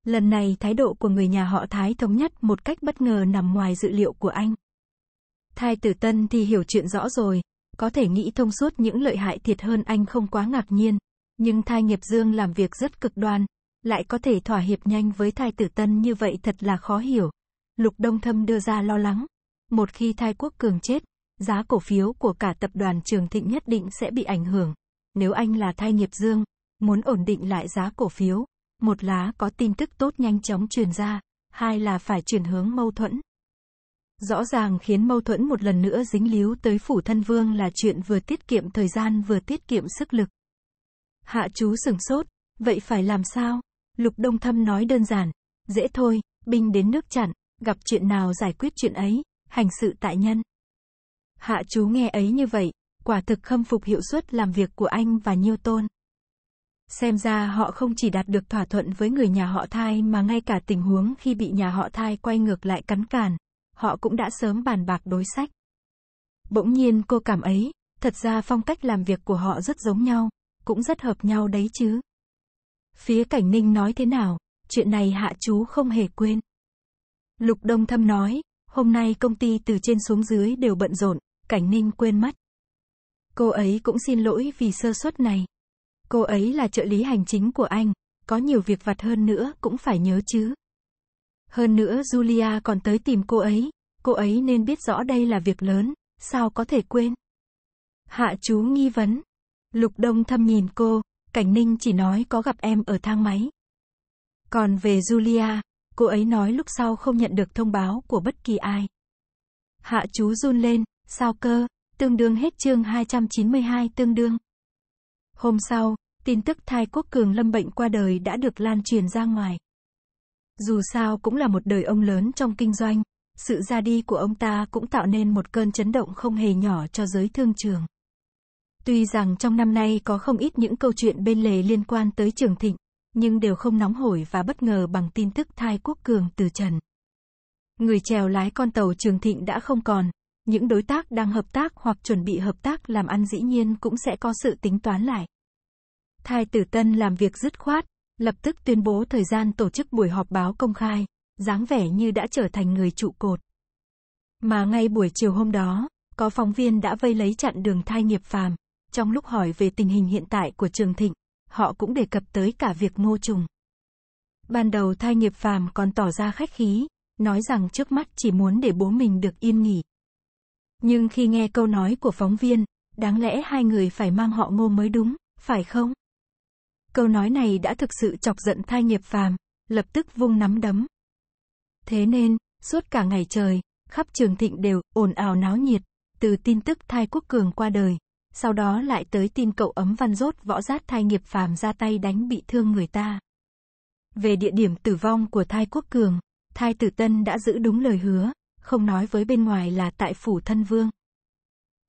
Lần này thái độ của người nhà họ Thái thống nhất một cách bất ngờ nằm ngoài dự liệu của anh. Thai tử tân thì hiểu chuyện rõ rồi, có thể nghĩ thông suốt những lợi hại thiệt hơn anh không quá ngạc nhiên. Nhưng thai nghiệp dương làm việc rất cực đoan, lại có thể thỏa hiệp nhanh với thai tử tân như vậy thật là khó hiểu. Lục Đông Thâm đưa ra lo lắng. Một khi thai quốc cường chết, giá cổ phiếu của cả tập đoàn Trường Thịnh nhất định sẽ bị ảnh hưởng. Nếu anh là thai nghiệp dương, muốn ổn định lại giá cổ phiếu, một là có tin tức tốt nhanh chóng truyền ra, hai là phải chuyển hướng mâu thuẫn, rõ ràng khiến mâu thuẫn một lần nữa dính líu tới phủ thân vương là chuyện vừa tiết kiệm thời gian vừa tiết kiệm sức lực. Hạ chú sửng sốt, vậy phải làm sao? Lục Đông Thâm nói đơn giản, dễ thôi, binh đến nước chặn, gặp chuyện nào giải quyết chuyện ấy, hành sự tại nhân. Hạ chú nghe ấy như vậy, quả thực khâm phục hiệu suất làm việc của anh và Nhiêu Tôn. Xem ra họ không chỉ đạt được thỏa thuận với người nhà họ thai mà ngay cả tình huống khi bị nhà họ thai quay ngược lại cắn càn, họ cũng đã sớm bàn bạc đối sách. Bỗng nhiên cô cảm ấy, thật ra phong cách làm việc của họ rất giống nhau, cũng rất hợp nhau đấy chứ. Phía Cảnh Ninh nói thế nào, chuyện này hạ chú không hề quên. Lục Đông Thâm nói, hôm nay công ty từ trên xuống dưới đều bận rộn, Cảnh Ninh quên mất. Cô ấy cũng xin lỗi vì sơ suất này. Cô ấy là trợ lý hành chính của anh, có nhiều việc vặt hơn nữa cũng phải nhớ chứ. Hơn nữa Julia còn tới tìm cô ấy, cô ấy nên biết rõ đây là việc lớn, sao có thể quên. Hạ chú nghi vấn. Lục Đông thâm nhìn cô, Cảnh Ninh chỉ nói có gặp em ở thang máy. Còn về Julia, cô ấy nói lúc sau không nhận được thông báo của bất kỳ ai. Hạ chú run lên, sao cơ, tương đương hết chương 292 tương đương. Hôm sau, tin tức Thái Quốc Cường lâm bệnh qua đời đã được lan truyền ra ngoài. Dù sao cũng là một đời ông lớn trong kinh doanh, sự ra đi của ông ta cũng tạo nên một cơn chấn động không hề nhỏ cho giới thương trường. Tuy rằng trong năm nay có không ít những câu chuyện bên lề liên quan tới Trường Thịnh, nhưng đều không nóng hổi và bất ngờ bằng tin tức thai quốc cường từ trần. Người chèo lái con tàu Trường Thịnh đã không còn, những đối tác đang hợp tác hoặc chuẩn bị hợp tác làm ăn dĩ nhiên cũng sẽ có sự tính toán lại. Thai tử tân làm việc dứt khoát, lập tức tuyên bố thời gian tổ chức buổi họp báo công khai, dáng vẻ như đã trở thành người trụ cột. Mà ngay buổi chiều hôm đó, có phóng viên đã vây lấy chặn đường thai nghiệp phàm, trong lúc hỏi về tình hình hiện tại của trường thịnh, họ cũng đề cập tới cả việc ngô trùng. Ban đầu thai nghiệp phàm còn tỏ ra khách khí, nói rằng trước mắt chỉ muốn để bố mình được yên nghỉ. Nhưng khi nghe câu nói của phóng viên, đáng lẽ hai người phải mang họ ngô mới đúng, phải không? Câu nói này đã thực sự chọc giận thai nghiệp phàm, lập tức vung nắm đấm. Thế nên, suốt cả ngày trời, khắp trường thịnh đều ồn ào náo nhiệt, từ tin tức thai quốc cường qua đời, sau đó lại tới tin cậu ấm văn rốt võ giát thai nghiệp phàm ra tay đánh bị thương người ta. Về địa điểm tử vong của thai quốc cường, thai tử tân đã giữ đúng lời hứa, không nói với bên ngoài là tại phủ thân vương.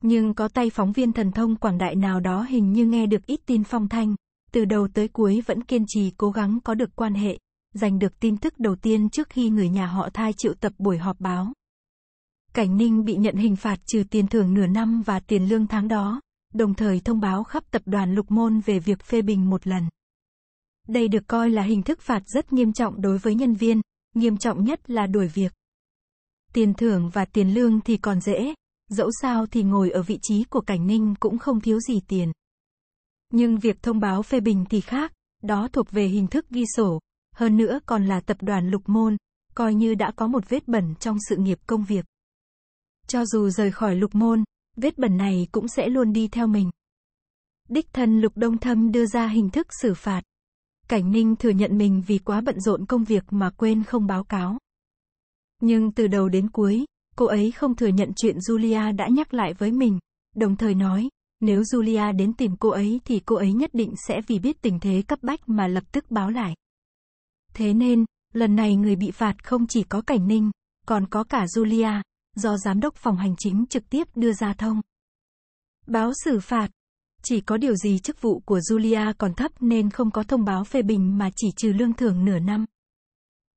Nhưng có tay phóng viên thần thông quảng đại nào đó hình như nghe được ít tin phong thanh, từ đầu tới cuối vẫn kiên trì cố gắng có được quan hệ, giành được tin tức đầu tiên trước khi người nhà họ thai triệu tập buổi họp báo. Cảnh Ninh bị nhận hình phạt trừ tiền thưởng nửa năm và tiền lương tháng đó, đồng thời thông báo khắp tập đoàn Lục Môn về việc phê bình một lần. Đây được coi là hình thức phạt rất nghiêm trọng đối với nhân viên, nghiêm trọng nhất là đuổi việc. Tiền thưởng và tiền lương thì còn dễ, dẫu sao thì ngồi ở vị trí của Cảnh Ninh cũng không thiếu gì tiền. Nhưng việc thông báo phê bình thì khác, đó thuộc về hình thức ghi sổ, hơn nữa còn là tập đoàn lục môn, coi như đã có một vết bẩn trong sự nghiệp công việc. Cho dù rời khỏi lục môn, vết bẩn này cũng sẽ luôn đi theo mình. Đích thân Lục Đông Thâm đưa ra hình thức xử phạt. Cảnh Ninh thừa nhận mình vì quá bận rộn công việc mà quên không báo cáo. Nhưng từ đầu đến cuối, cô ấy không thừa nhận chuyện Julia đã nhắc lại với mình, đồng thời nói, nếu Julia đến tìm cô ấy thì cô ấy nhất định sẽ vì biết tình thế cấp bách mà lập tức báo lại. Thế nên, lần này người bị phạt không chỉ có Cảnh Ninh, còn có cả Julia, do giám đốc phòng hành chính trực tiếp đưa ra thông. Báo xử phạt. Chỉ có điều gì chức vụ của Julia còn thấp nên không có thông báo phê bình mà chỉ trừ lương thưởng nửa năm.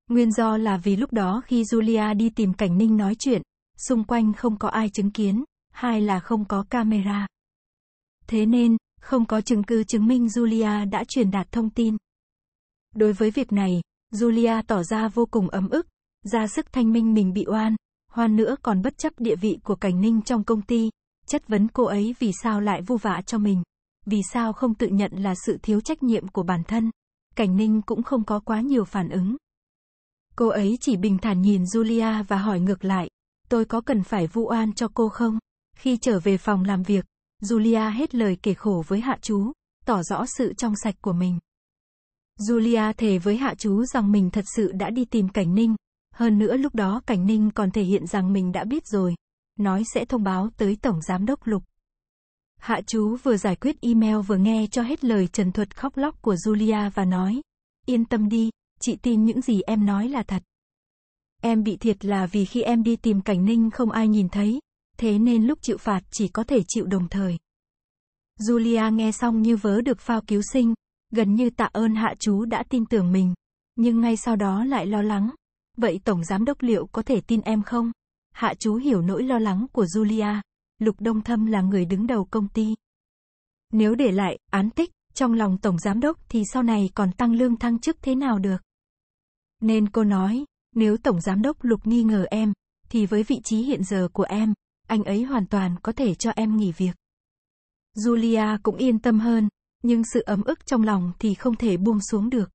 Nguyên do là vì lúc đó khi Julia đi tìm Cảnh Ninh nói chuyện, xung quanh không có ai chứng kiến, hai là không có camera. Thế nên, không có chứng cứ chứng minh Julia đã truyền đạt thông tin. Đối với việc này, Julia tỏ ra vô cùng ấm ức, ra sức thanh minh mình bị oan, hoan nữa còn bất chấp địa vị của Cảnh Ninh trong công ty, chất vấn cô ấy vì sao lại vu vạ cho mình, vì sao không tự nhận là sự thiếu trách nhiệm của bản thân. Cảnh Ninh cũng không có quá nhiều phản ứng. Cô ấy chỉ bình thản nhìn Julia và hỏi ngược lại, tôi có cần phải vu oan cho cô không? Khi trở về phòng làm việc, Julia hết lời kể khổ với hạ chú, tỏ rõ sự trong sạch của mình. Julia thề với hạ chú rằng mình thật sự đã đi tìm Cảnh Ninh, hơn nữa lúc đó Cảnh Ninh còn thể hiện rằng mình đã biết rồi, nói sẽ thông báo tới Tổng Giám đốc Lục. Hạ chú vừa giải quyết email vừa nghe cho hết lời trần thuật khóc lóc của Julia và nói, yên tâm đi, chị tin những gì em nói là thật. Em bị thiệt là vì khi em đi tìm Cảnh Ninh không ai nhìn thấy, thế nên lúc chịu phạt chỉ có thể chịu đồng thời. Julia nghe xong như vớ được phao cứu sinh, gần như tạ ơn hạ chú đã tin tưởng mình, nhưng ngay sau đó lại lo lắng. Vậy tổng giám đốc liệu có thể tin em không? Hạ chú hiểu nỗi lo lắng của Julia, Lục Đông Thâm là người đứng đầu công ty. Nếu để lại án tích trong lòng tổng giám đốc thì sau này còn tăng lương thăng chức thế nào được? Nên cô nói, nếu tổng giám đốc Lục nghi ngờ em, thì với vị trí hiện giờ của em, anh ấy hoàn toàn có thể cho em nghỉ việc. Julia cũng yên tâm hơn, nhưng sự ấm ức trong lòng thì không thể buông xuống được.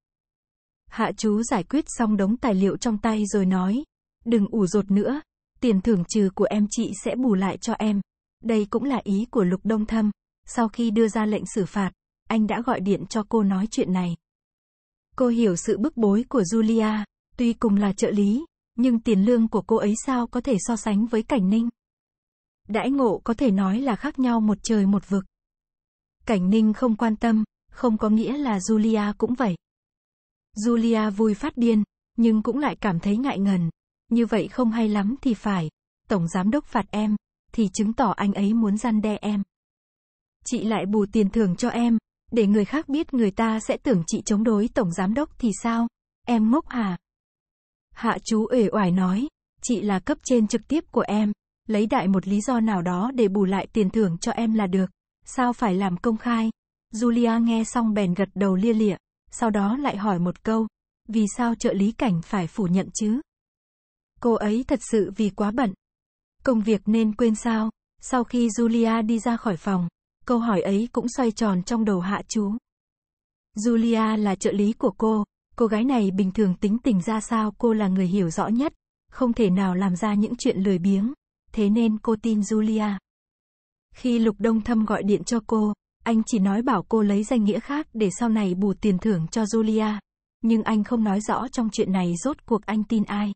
Hạ chú giải quyết xong đống tài liệu trong tay rồi nói, đừng ủ rột nữa, tiền thưởng trừ của em chị sẽ bù lại cho em. Đây cũng là ý của Lục Đông Thâm, sau khi đưa ra lệnh xử phạt, anh đã gọi điện cho cô nói chuyện này. Cô hiểu sự bức bối của Julia, tuy cùng là trợ lý, nhưng tiền lương của cô ấy sao có thể so sánh với Cảnh Ninh đãi ngộ có thể nói là khác nhau một trời một vực. Cảnh Ninh không quan tâm, không có nghĩa là Julia cũng vậy. Julia vui phát điên, nhưng cũng lại cảm thấy ngại ngần. Như vậy không hay lắm thì phải, tổng giám đốc phạt em, thì chứng tỏ anh ấy muốn gian đe em. Chị lại bù tiền thưởng cho em, để người khác biết người ta sẽ tưởng chị chống đối tổng giám đốc thì sao? Em ngốc à? Hạ chú uể oải nói, chị là cấp trên trực tiếp của em, lấy đại một lý do nào đó để bù lại tiền thưởng cho em là được. Sao phải làm công khai? Julia nghe xong bèn gật đầu lia lịa, sau đó lại hỏi một câu, vì sao trợ lý cảnh phải phủ nhận chứ? Cô ấy thật sự vì quá bận. Công việc nên quên sao? Sau khi Julia đi ra khỏi phòng, câu hỏi ấy cũng xoay tròn trong đầu hạ chú. Julia là trợ lý của cô, cô gái này bình thường tính tình ra sao cô là người hiểu rõ nhất, không thể nào làm ra những chuyện lười biếng thế nên cô tin Julia. Khi Lục Đông Thâm gọi điện cho cô, anh chỉ nói bảo cô lấy danh nghĩa khác để sau này bù tiền thưởng cho Julia. Nhưng anh không nói rõ trong chuyện này rốt cuộc anh tin ai.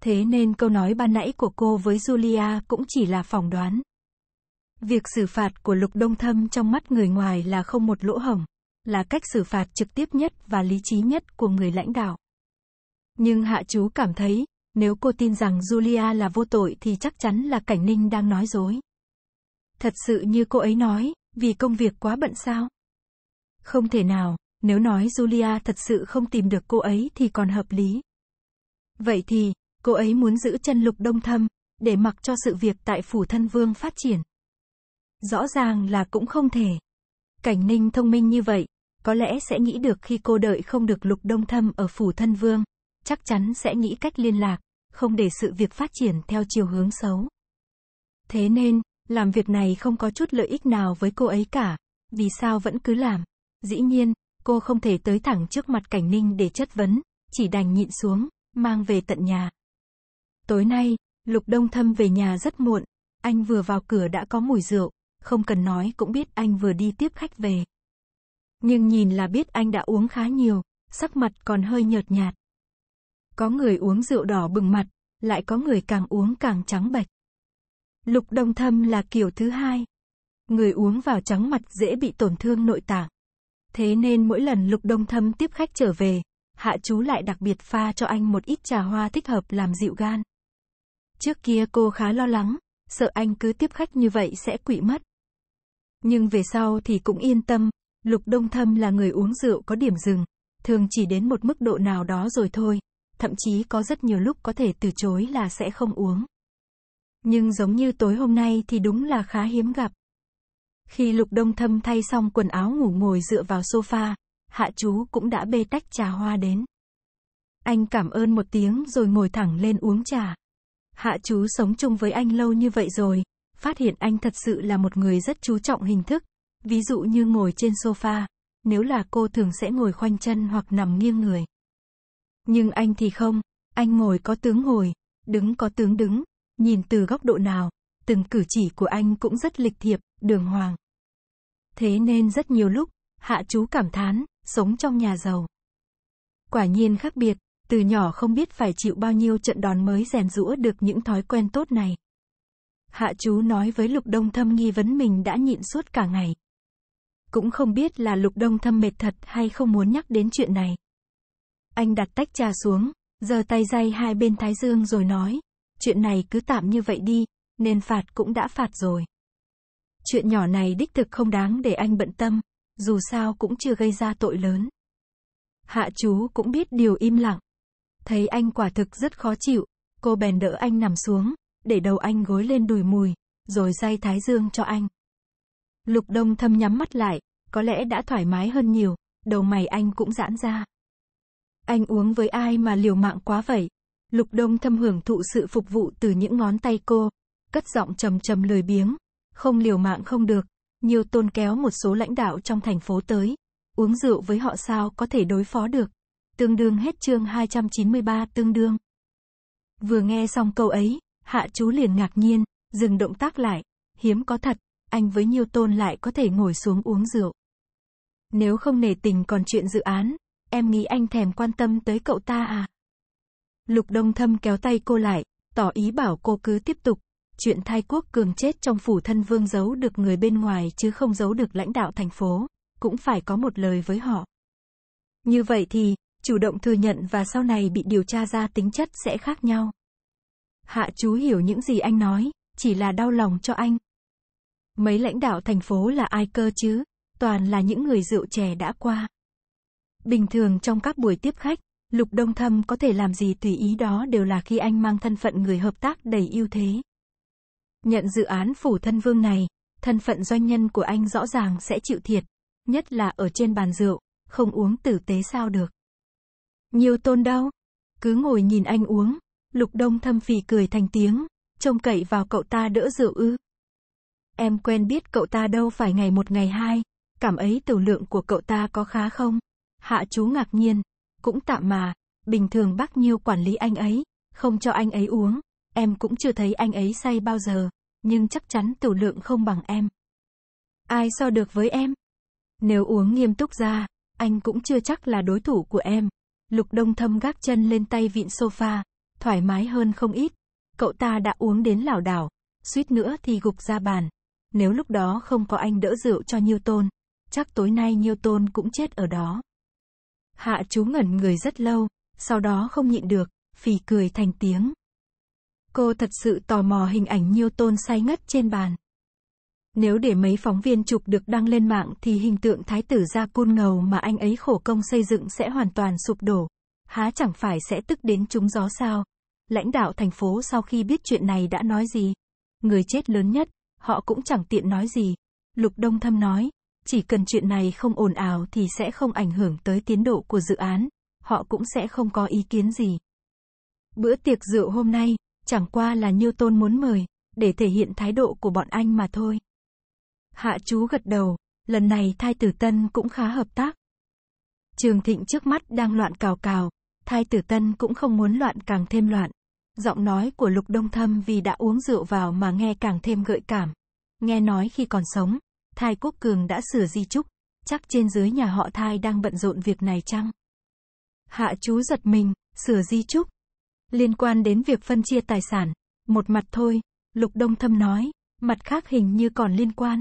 Thế nên câu nói ban nãy của cô với Julia cũng chỉ là phỏng đoán. Việc xử phạt của Lục Đông Thâm trong mắt người ngoài là không một lỗ hổng, là cách xử phạt trực tiếp nhất và lý trí nhất của người lãnh đạo. Nhưng Hạ Chú cảm thấy, nếu cô tin rằng Julia là vô tội thì chắc chắn là Cảnh Ninh đang nói dối. Thật sự như cô ấy nói, vì công việc quá bận sao? Không thể nào, nếu nói Julia thật sự không tìm được cô ấy thì còn hợp lý. Vậy thì, cô ấy muốn giữ chân lục đông thâm, để mặc cho sự việc tại phủ thân vương phát triển. Rõ ràng là cũng không thể. Cảnh Ninh thông minh như vậy, có lẽ sẽ nghĩ được khi cô đợi không được lục đông thâm ở phủ thân vương, chắc chắn sẽ nghĩ cách liên lạc, không để sự việc phát triển theo chiều hướng xấu. Thế nên, làm việc này không có chút lợi ích nào với cô ấy cả, vì sao vẫn cứ làm. Dĩ nhiên, cô không thể tới thẳng trước mặt Cảnh Ninh để chất vấn, chỉ đành nhịn xuống, mang về tận nhà. Tối nay, Lục Đông Thâm về nhà rất muộn, anh vừa vào cửa đã có mùi rượu, không cần nói cũng biết anh vừa đi tiếp khách về. Nhưng nhìn là biết anh đã uống khá nhiều, sắc mặt còn hơi nhợt nhạt. Có người uống rượu đỏ bừng mặt, lại có người càng uống càng trắng bệch. Lục đông thâm là kiểu thứ hai. Người uống vào trắng mặt dễ bị tổn thương nội tạng. Thế nên mỗi lần lục đông thâm tiếp khách trở về, hạ chú lại đặc biệt pha cho anh một ít trà hoa thích hợp làm dịu gan. Trước kia cô khá lo lắng, sợ anh cứ tiếp khách như vậy sẽ quỵ mất. Nhưng về sau thì cũng yên tâm, lục đông thâm là người uống rượu có điểm dừng, thường chỉ đến một mức độ nào đó rồi thôi, thậm chí có rất nhiều lúc có thể từ chối là sẽ không uống. Nhưng giống như tối hôm nay thì đúng là khá hiếm gặp. Khi Lục Đông Thâm thay xong quần áo ngủ ngồi dựa vào sofa, hạ chú cũng đã bê tách trà hoa đến. Anh cảm ơn một tiếng rồi ngồi thẳng lên uống trà. Hạ chú sống chung với anh lâu như vậy rồi, phát hiện anh thật sự là một người rất chú trọng hình thức. Ví dụ như ngồi trên sofa, nếu là cô thường sẽ ngồi khoanh chân hoặc nằm nghiêng người. Nhưng anh thì không, anh ngồi có tướng ngồi, đứng có tướng đứng, nhìn từ góc độ nào, từng cử chỉ của anh cũng rất lịch thiệp, đường hoàng. Thế nên rất nhiều lúc, hạ chú cảm thán, sống trong nhà giàu. Quả nhiên khác biệt, từ nhỏ không biết phải chịu bao nhiêu trận đòn mới rèn rũa được những thói quen tốt này. Hạ chú nói với Lục Đông Thâm nghi vấn mình đã nhịn suốt cả ngày. Cũng không biết là Lục Đông Thâm mệt thật hay không muốn nhắc đến chuyện này. Anh đặt tách trà xuống, giơ tay dây hai bên thái dương rồi nói, chuyện này cứ tạm như vậy đi, nên phạt cũng đã phạt rồi. Chuyện nhỏ này đích thực không đáng để anh bận tâm, dù sao cũng chưa gây ra tội lớn. Hạ chú cũng biết điều im lặng. Thấy anh quả thực rất khó chịu, cô bèn đỡ anh nằm xuống, để đầu anh gối lên đùi mùi, rồi dây thái dương cho anh. Lục đông thâm nhắm mắt lại, có lẽ đã thoải mái hơn nhiều, đầu mày anh cũng giãn ra. Anh uống với ai mà liều mạng quá vậy? Lục Đông Thâm hưởng thụ sự phục vụ từ những ngón tay cô, cất giọng trầm trầm lười biếng, không liều mạng không được, nhiều tôn kéo một số lãnh đạo trong thành phố tới, uống rượu với họ sao có thể đối phó được. Tương đương hết chương 293 tương đương. Vừa nghe xong câu ấy, hạ chú liền ngạc nhiên, dừng động tác lại, hiếm có thật, anh với nhiều tôn lại có thể ngồi xuống uống rượu. Nếu không nể tình còn chuyện dự án, em nghĩ anh thèm quan tâm tới cậu ta à? Lục Đông Thâm kéo tay cô lại, tỏ ý bảo cô cứ tiếp tục. Chuyện thai quốc cường chết trong phủ thân vương giấu được người bên ngoài chứ không giấu được lãnh đạo thành phố, cũng phải có một lời với họ. Như vậy thì, chủ động thừa nhận và sau này bị điều tra ra tính chất sẽ khác nhau. Hạ chú hiểu những gì anh nói, chỉ là đau lòng cho anh. Mấy lãnh đạo thành phố là ai cơ chứ? Toàn là những người rượu chè đã qua. Bình thường trong các buổi tiếp khách, Lục Đông Thâm có thể làm gì tùy ý đó đều là khi anh mang thân phận người hợp tác đầy ưu thế. Nhận dự án phủ thân vương này, thân phận doanh nhân của anh rõ ràng sẽ chịu thiệt, nhất là ở trên bàn rượu, không uống tử tế sao được. Nhiều tôn đâu, cứ ngồi nhìn anh uống, Lục Đông Thâm phì cười thành tiếng, trông cậy vào cậu ta đỡ rượu ư. Em quen biết cậu ta đâu phải ngày một ngày hai, cảm ấy tiểu lượng của cậu ta có khá không? Hạ chú ngạc nhiên, cũng tạm mà, bình thường bác Nhiêu quản lý anh ấy, không cho anh ấy uống, em cũng chưa thấy anh ấy say bao giờ, nhưng chắc chắn tiểu lượng không bằng em. Ai so được với em? Nếu uống nghiêm túc ra, anh cũng chưa chắc là đối thủ của em. Lục Đông Thâm gác chân lên tay vịn sofa, thoải mái hơn không ít. Cậu ta đã uống đến lảo đảo, suýt nữa thì gục ra bàn. Nếu lúc đó không có anh đỡ rượu cho Nhiêu Tôn, chắc tối nay Nhiêu Tôn cũng chết ở đó. Hạ chú ngẩn người rất lâu, sau đó không nhịn được, phì cười thành tiếng. Cô thật sự tò mò hình ảnh nhiêu tôn say ngất trên bàn. Nếu để mấy phóng viên chụp được đăng lên mạng thì hình tượng thái tử gia cun ngầu mà anh ấy khổ công xây dựng sẽ hoàn toàn sụp đổ. Há chẳng phải sẽ tức đến trúng gió sao? Lãnh đạo thành phố sau khi biết chuyện này đã nói gì? Người chết lớn nhất, họ cũng chẳng tiện nói gì. Lục Đông Thâm nói, chỉ cần chuyện này không ồn ào thì sẽ không ảnh hưởng tới tiến độ của dự án, họ cũng sẽ không có ý kiến gì. Bữa tiệc rượu hôm nay, chẳng qua là Newton muốn mời, để thể hiện thái độ của bọn anh mà thôi. Hạ chú gật đầu, lần này thai tử tân cũng khá hợp tác. Trường thịnh trước mắt đang loạn cào cào, thai tử tân cũng không muốn loạn càng thêm loạn. Giọng nói của lục đông thâm vì đã uống rượu vào mà nghe càng thêm gợi cảm. Nghe nói khi còn sống, Thai Quốc Cường đã sửa di chúc, chắc trên dưới nhà họ Thai đang bận rộn việc này chăng? Hạ chú giật mình, sửa di chúc. Liên quan đến việc phân chia tài sản, một mặt thôi, Lục Đông Thâm nói, mặt khác hình như còn liên quan.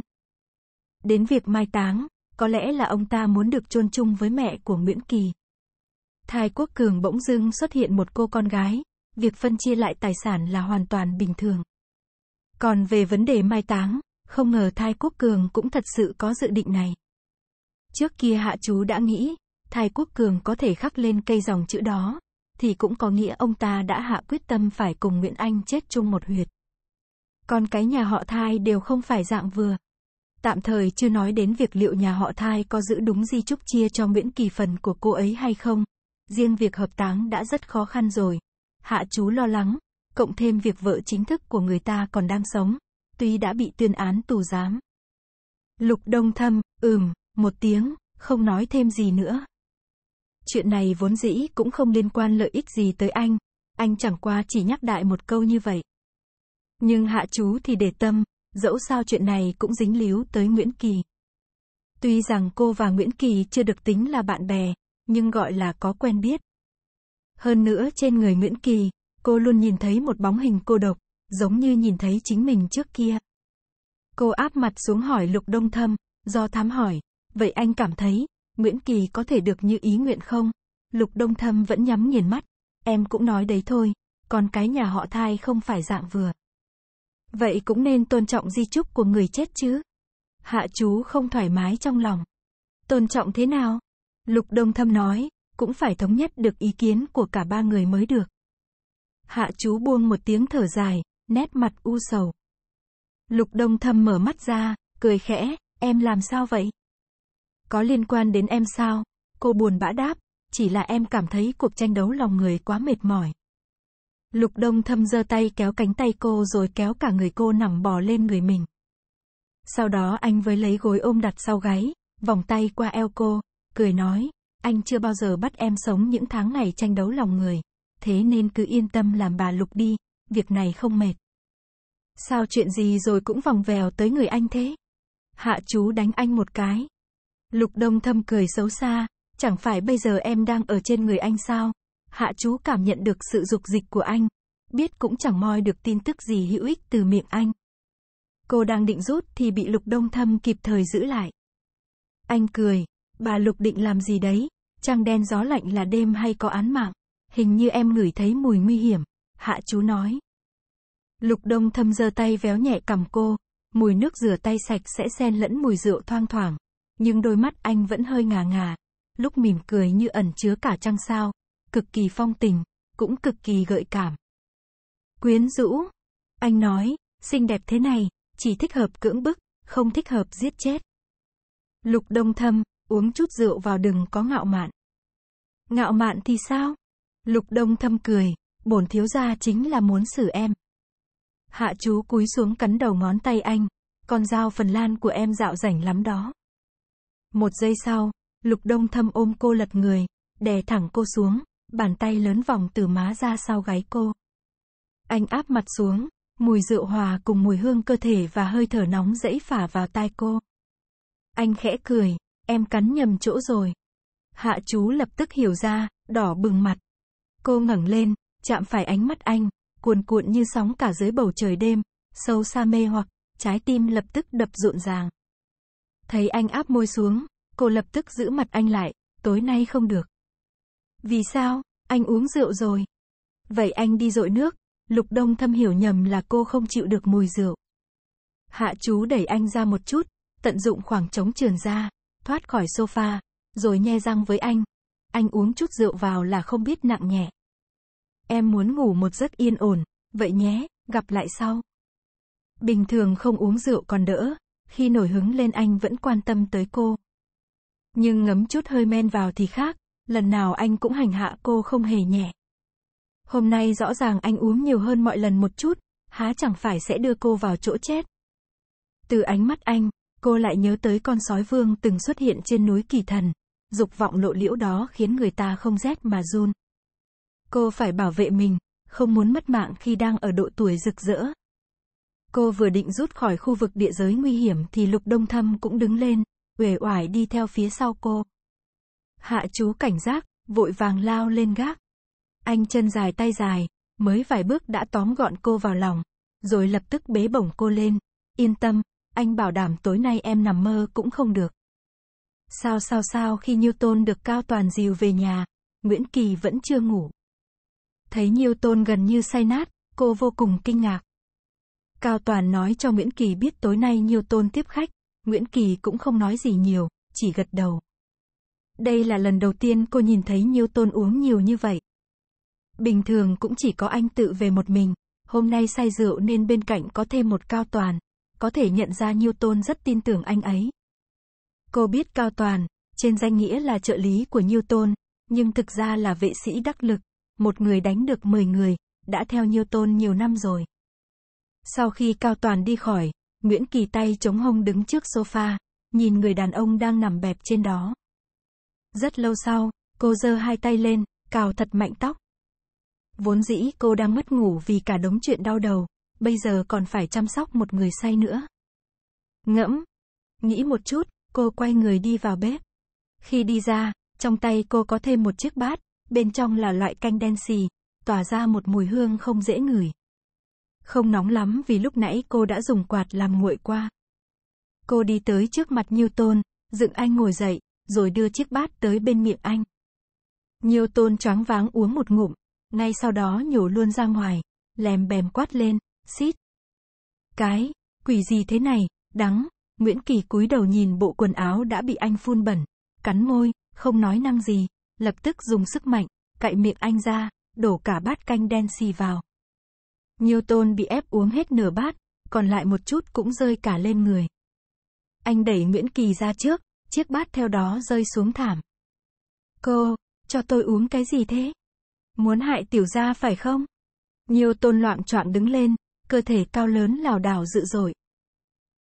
Đến việc mai táng, có lẽ là ông ta muốn được chôn chung với mẹ của Nguyễn Kỳ. Thái Quốc Cường bỗng dưng xuất hiện một cô con gái, việc phân chia lại tài sản là hoàn toàn bình thường. Còn về vấn đề mai táng, không ngờ Thai Quốc Cường cũng thật sự có dự định này. Trước kia hạ chú đã nghĩ, Thai Quốc Cường có thể khắc lên cây dòng chữ đó, thì cũng có nghĩa ông ta đã hạ quyết tâm phải cùng Nguyễn Anh chết chung một huyệt. Còn cái nhà họ Thai đều không phải dạng vừa. Tạm thời chưa nói đến việc liệu nhà họ Thai có giữ đúng di trúc chia cho Nguyễn Kỳ phần của cô ấy hay không. Riêng việc hợp táng đã rất khó khăn rồi. Hạ chú lo lắng, cộng thêm việc vợ chính thức của người ta còn đang sống, tuy đã bị tuyên án tù giám. Lục Đông Thâm, ừm, một tiếng, không nói thêm gì nữa. Chuyện này vốn dĩ cũng không liên quan lợi ích gì tới anh, anh chẳng qua chỉ nhắc đại một câu như vậy. Nhưng hạ chú thì để tâm, dẫu sao chuyện này cũng dính líu tới Nguyễn Kỳ. Tuy rằng cô và Nguyễn Kỳ chưa được tính là bạn bè, nhưng gọi là có quen biết. Hơn nữa trên người Nguyễn Kỳ, cô luôn nhìn thấy một bóng hình cô độc, giống như nhìn thấy chính mình trước kia. Cô áp mặt xuống hỏi Lục Đông Thâm, do thám hỏi, vậy anh cảm thấy, Nguyễn Kỳ có thể được như ý nguyện không? Lục Đông Thâm vẫn nhắm nghiền mắt, em cũng nói đấy thôi, còn cái nhà họ thai không phải dạng vừa. Vậy cũng nên tôn trọng di chúc của người chết chứ. Hạ chú không thoải mái trong lòng. Tôn trọng thế nào? Lục Đông Thâm nói, cũng phải thống nhất được ý kiến của cả ba người mới được. Hạ chú buông một tiếng thở dài, nét mặt u sầu. Lục Đông Thâm mở mắt ra, cười khẽ, em làm sao vậy? Có liên quan đến em sao? Cô buồn bã đáp, chỉ là em cảm thấy cuộc tranh đấu lòng người quá mệt mỏi. Lục Đông Thâm giơ tay kéo cánh tay cô rồi kéo cả người cô nằm bò lên người mình. Sau đó anh với lấy gối ôm đặt sau gáy, vòng tay qua eo cô, cười nói, anh chưa bao giờ bắt em sống những tháng ngày tranh đấu lòng người, thế nên cứ yên tâm làm bà Lục đi, việc này không mệt. Sao chuyện gì rồi cũng vòng vèo tới người anh thế? Hạ chú đánh anh một cái. Lục Đông Thâm cười xấu xa, chẳng phải bây giờ em đang ở trên người anh sao? Hạ chú cảm nhận được sự dục dịch của anh, biết cũng chẳng moi được tin tức gì hữu ích từ miệng anh. Cô đang định rút thì bị Lục Đông Thâm kịp thời giữ lại. Anh cười, bà Lục định làm gì đấy? Trăng đen gió lạnh là đêm hay có án mạng? Hình như em ngửi thấy mùi nguy hiểm. Hạ chú nói. Lục Đông Thâm giơ tay véo nhẹ cầm cô, mùi nước rửa tay sạch sẽ xen lẫn mùi rượu thoang thoảng, nhưng đôi mắt anh vẫn hơi ngà ngà, lúc mỉm cười như ẩn chứa cả trăng sao, cực kỳ phong tình, cũng cực kỳ gợi cảm. Quyến rũ, anh nói, xinh đẹp thế này, chỉ thích hợp cưỡng bức, không thích hợp giết chết. Lục Đông Thâm, uống chút rượu vào đừng có ngạo mạn. Ngạo mạn thì sao? Lục Đông Thâm cười, bổn thiếu gia chính là muốn xử em. Hạ chú cúi xuống cắn đầu ngón tay anh. Con dao Phần Lan của em dạo rảnh lắm đó. Một giây sau, Lục Đông Thâm ôm cô lật người, đè thẳng cô xuống, bàn tay lớn vòng từ má ra sau gáy cô. Anh áp mặt xuống, mùi rượu hòa cùng mùi hương cơ thể và hơi thở nóng dẫy phả vào tai cô. Anh khẽ cười, em cắn nhầm chỗ rồi. Hạ chú lập tức hiểu ra, đỏ bừng mặt. Cô ngẩng lên, chạm phải ánh mắt anh, cuồn cuộn như sóng cả dưới bầu trời đêm, sâu xa mê hoặc, trái tim lập tức đập rộn ràng. Thấy anh áp môi xuống, cô lập tức giữ mặt anh lại, tối nay không được. Vì sao? Anh uống rượu rồi. Vậy anh đi dội nước, Lục Đông Thâm hiểu nhầm là cô không chịu được mùi rượu. Hạ chú đẩy anh ra một chút, tận dụng khoảng trống trường ra, thoát khỏi sofa, rồi nhe răng với anh. Anh uống chút rượu vào là không biết nặng nhẹ. Em muốn ngủ một giấc yên ổn, vậy nhé, gặp lại sau. Bình thường không uống rượu còn đỡ, khi nổi hứng lên anh vẫn quan tâm tới cô. Nhưng ngấm chút hơi men vào thì khác, lần nào anh cũng hành hạ cô không hề nhẹ. Hôm nay rõ ràng anh uống nhiều hơn mọi lần một chút, há chẳng phải sẽ đưa cô vào chỗ chết. Từ ánh mắt anh, cô lại nhớ tới con sói vương từng xuất hiện trên núi kỳ thần. Dục vọng lộ liễu đó khiến người ta không rét mà run. Cô phải bảo vệ mình, không muốn mất mạng khi đang ở độ tuổi rực rỡ. Cô vừa định rút khỏi khu vực địa giới nguy hiểm thì Lục Đông Thâm cũng đứng lên, uể oải đi theo phía sau cô. Hạ chú cảnh giác, vội vàng lao lên gác. Anh chân dài tay dài, mới vài bước đã tóm gọn cô vào lòng, rồi lập tức bế bổng cô lên. Yên tâm, anh bảo đảm tối nay em nằm mơ cũng không được. Sao sao sao khi Newton được cao toàn dìu về nhà, Nguyễn Kỳ vẫn chưa ngủ thấy nhiêu tôn gần như say nát, cô vô cùng kinh ngạc. Cao Toàn nói cho Nguyễn Kỳ biết tối nay nhiêu tôn tiếp khách, Nguyễn Kỳ cũng không nói gì nhiều, chỉ gật đầu. Đây là lần đầu tiên cô nhìn thấy nhiêu tôn uống nhiều như vậy. Bình thường cũng chỉ có anh tự về một mình, hôm nay say rượu nên bên cạnh có thêm một Cao Toàn, có thể nhận ra nhiêu tôn rất tin tưởng anh ấy. Cô biết Cao Toàn, trên danh nghĩa là trợ lý của nhiêu tôn, nhưng thực ra là vệ sĩ đắc lực, một người đánh được 10 người, đã theo nhiều tôn nhiều năm rồi. Sau khi Cao Toàn đi khỏi, Nguyễn Kỳ tay chống hông đứng trước sofa, nhìn người đàn ông đang nằm bẹp trên đó. Rất lâu sau, cô giơ hai tay lên, cào thật mạnh tóc. Vốn dĩ cô đang mất ngủ vì cả đống chuyện đau đầu, bây giờ còn phải chăm sóc một người say nữa. Ngẫm, nghĩ một chút, cô quay người đi vào bếp. Khi đi ra, trong tay cô có thêm một chiếc bát, bên trong là loại canh đen xì, tỏa ra một mùi hương không dễ ngửi. Không nóng lắm vì lúc nãy cô đã dùng quạt làm nguội qua. Cô đi tới trước mặt Newton, dựng anh ngồi dậy, rồi đưa chiếc bát tới bên miệng anh. Newton choáng váng uống một ngụm, ngay sau đó nhổ luôn ra ngoài, lèm bèm quát lên, xít. Cái, quỷ gì thế này, đắng, Nguyễn Kỳ cúi đầu nhìn bộ quần áo đã bị anh phun bẩn, cắn môi, không nói năng gì lập tức dùng sức mạnh, cạy miệng anh ra, đổ cả bát canh đen xì vào. Newton bị ép uống hết nửa bát, còn lại một chút cũng rơi cả lên người. Anh đẩy Nguyễn Kỳ ra trước, chiếc bát theo đó rơi xuống thảm. Cô, cho tôi uống cái gì thế? Muốn hại tiểu gia phải không? Nhiều tôn loạn choạng đứng lên, cơ thể cao lớn lảo đảo dự dội.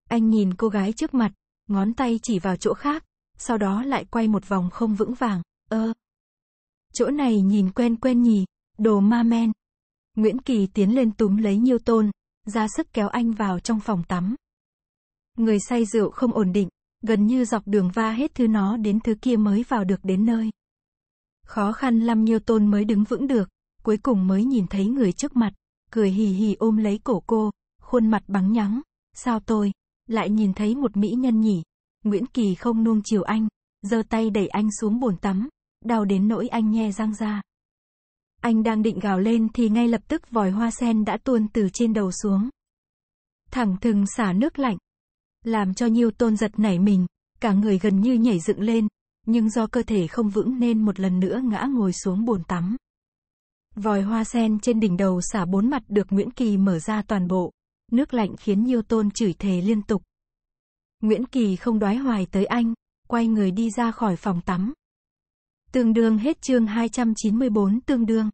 Anh nhìn cô gái trước mặt, ngón tay chỉ vào chỗ khác, sau đó lại quay một vòng không vững vàng, ơ, chỗ này nhìn quen quen nhỉ, đồ ma men. Nguyễn Kỳ tiến lên túm lấy Nhiêu Tôn, ra sức kéo anh vào trong phòng tắm. Người say rượu không ổn định, gần như dọc đường va hết thứ nó đến thứ kia mới vào được đến nơi. Khó khăn lắm Nhiêu Tôn mới đứng vững được, cuối cùng mới nhìn thấy người trước mặt, cười hì hì ôm lấy cổ cô, khuôn mặt bắn nhắng. Sao tôi, lại nhìn thấy một mỹ nhân nhỉ? Nguyễn Kỳ không nuông chiều anh, giơ tay đẩy anh xuống bồn tắm, đau đến nỗi anh nhe răng ra. Anh đang định gào lên thì ngay lập tức vòi hoa sen đã tuôn từ trên đầu xuống. Thẳng thừng xả nước lạnh. Làm cho Nhiêu Tôn giật nảy mình, cả người gần như nhảy dựng lên, nhưng do cơ thể không vững nên một lần nữa ngã ngồi xuống bồn tắm. Vòi hoa sen trên đỉnh đầu xả bốn mặt được Nguyễn Kỳ mở ra toàn bộ. Nước lạnh khiến Nhiêu Tôn chửi thề liên tục. Nguyễn Kỳ không đoái hoài tới anh, quay người đi ra khỏi phòng tắm tương đương hết chương 294 tương đương.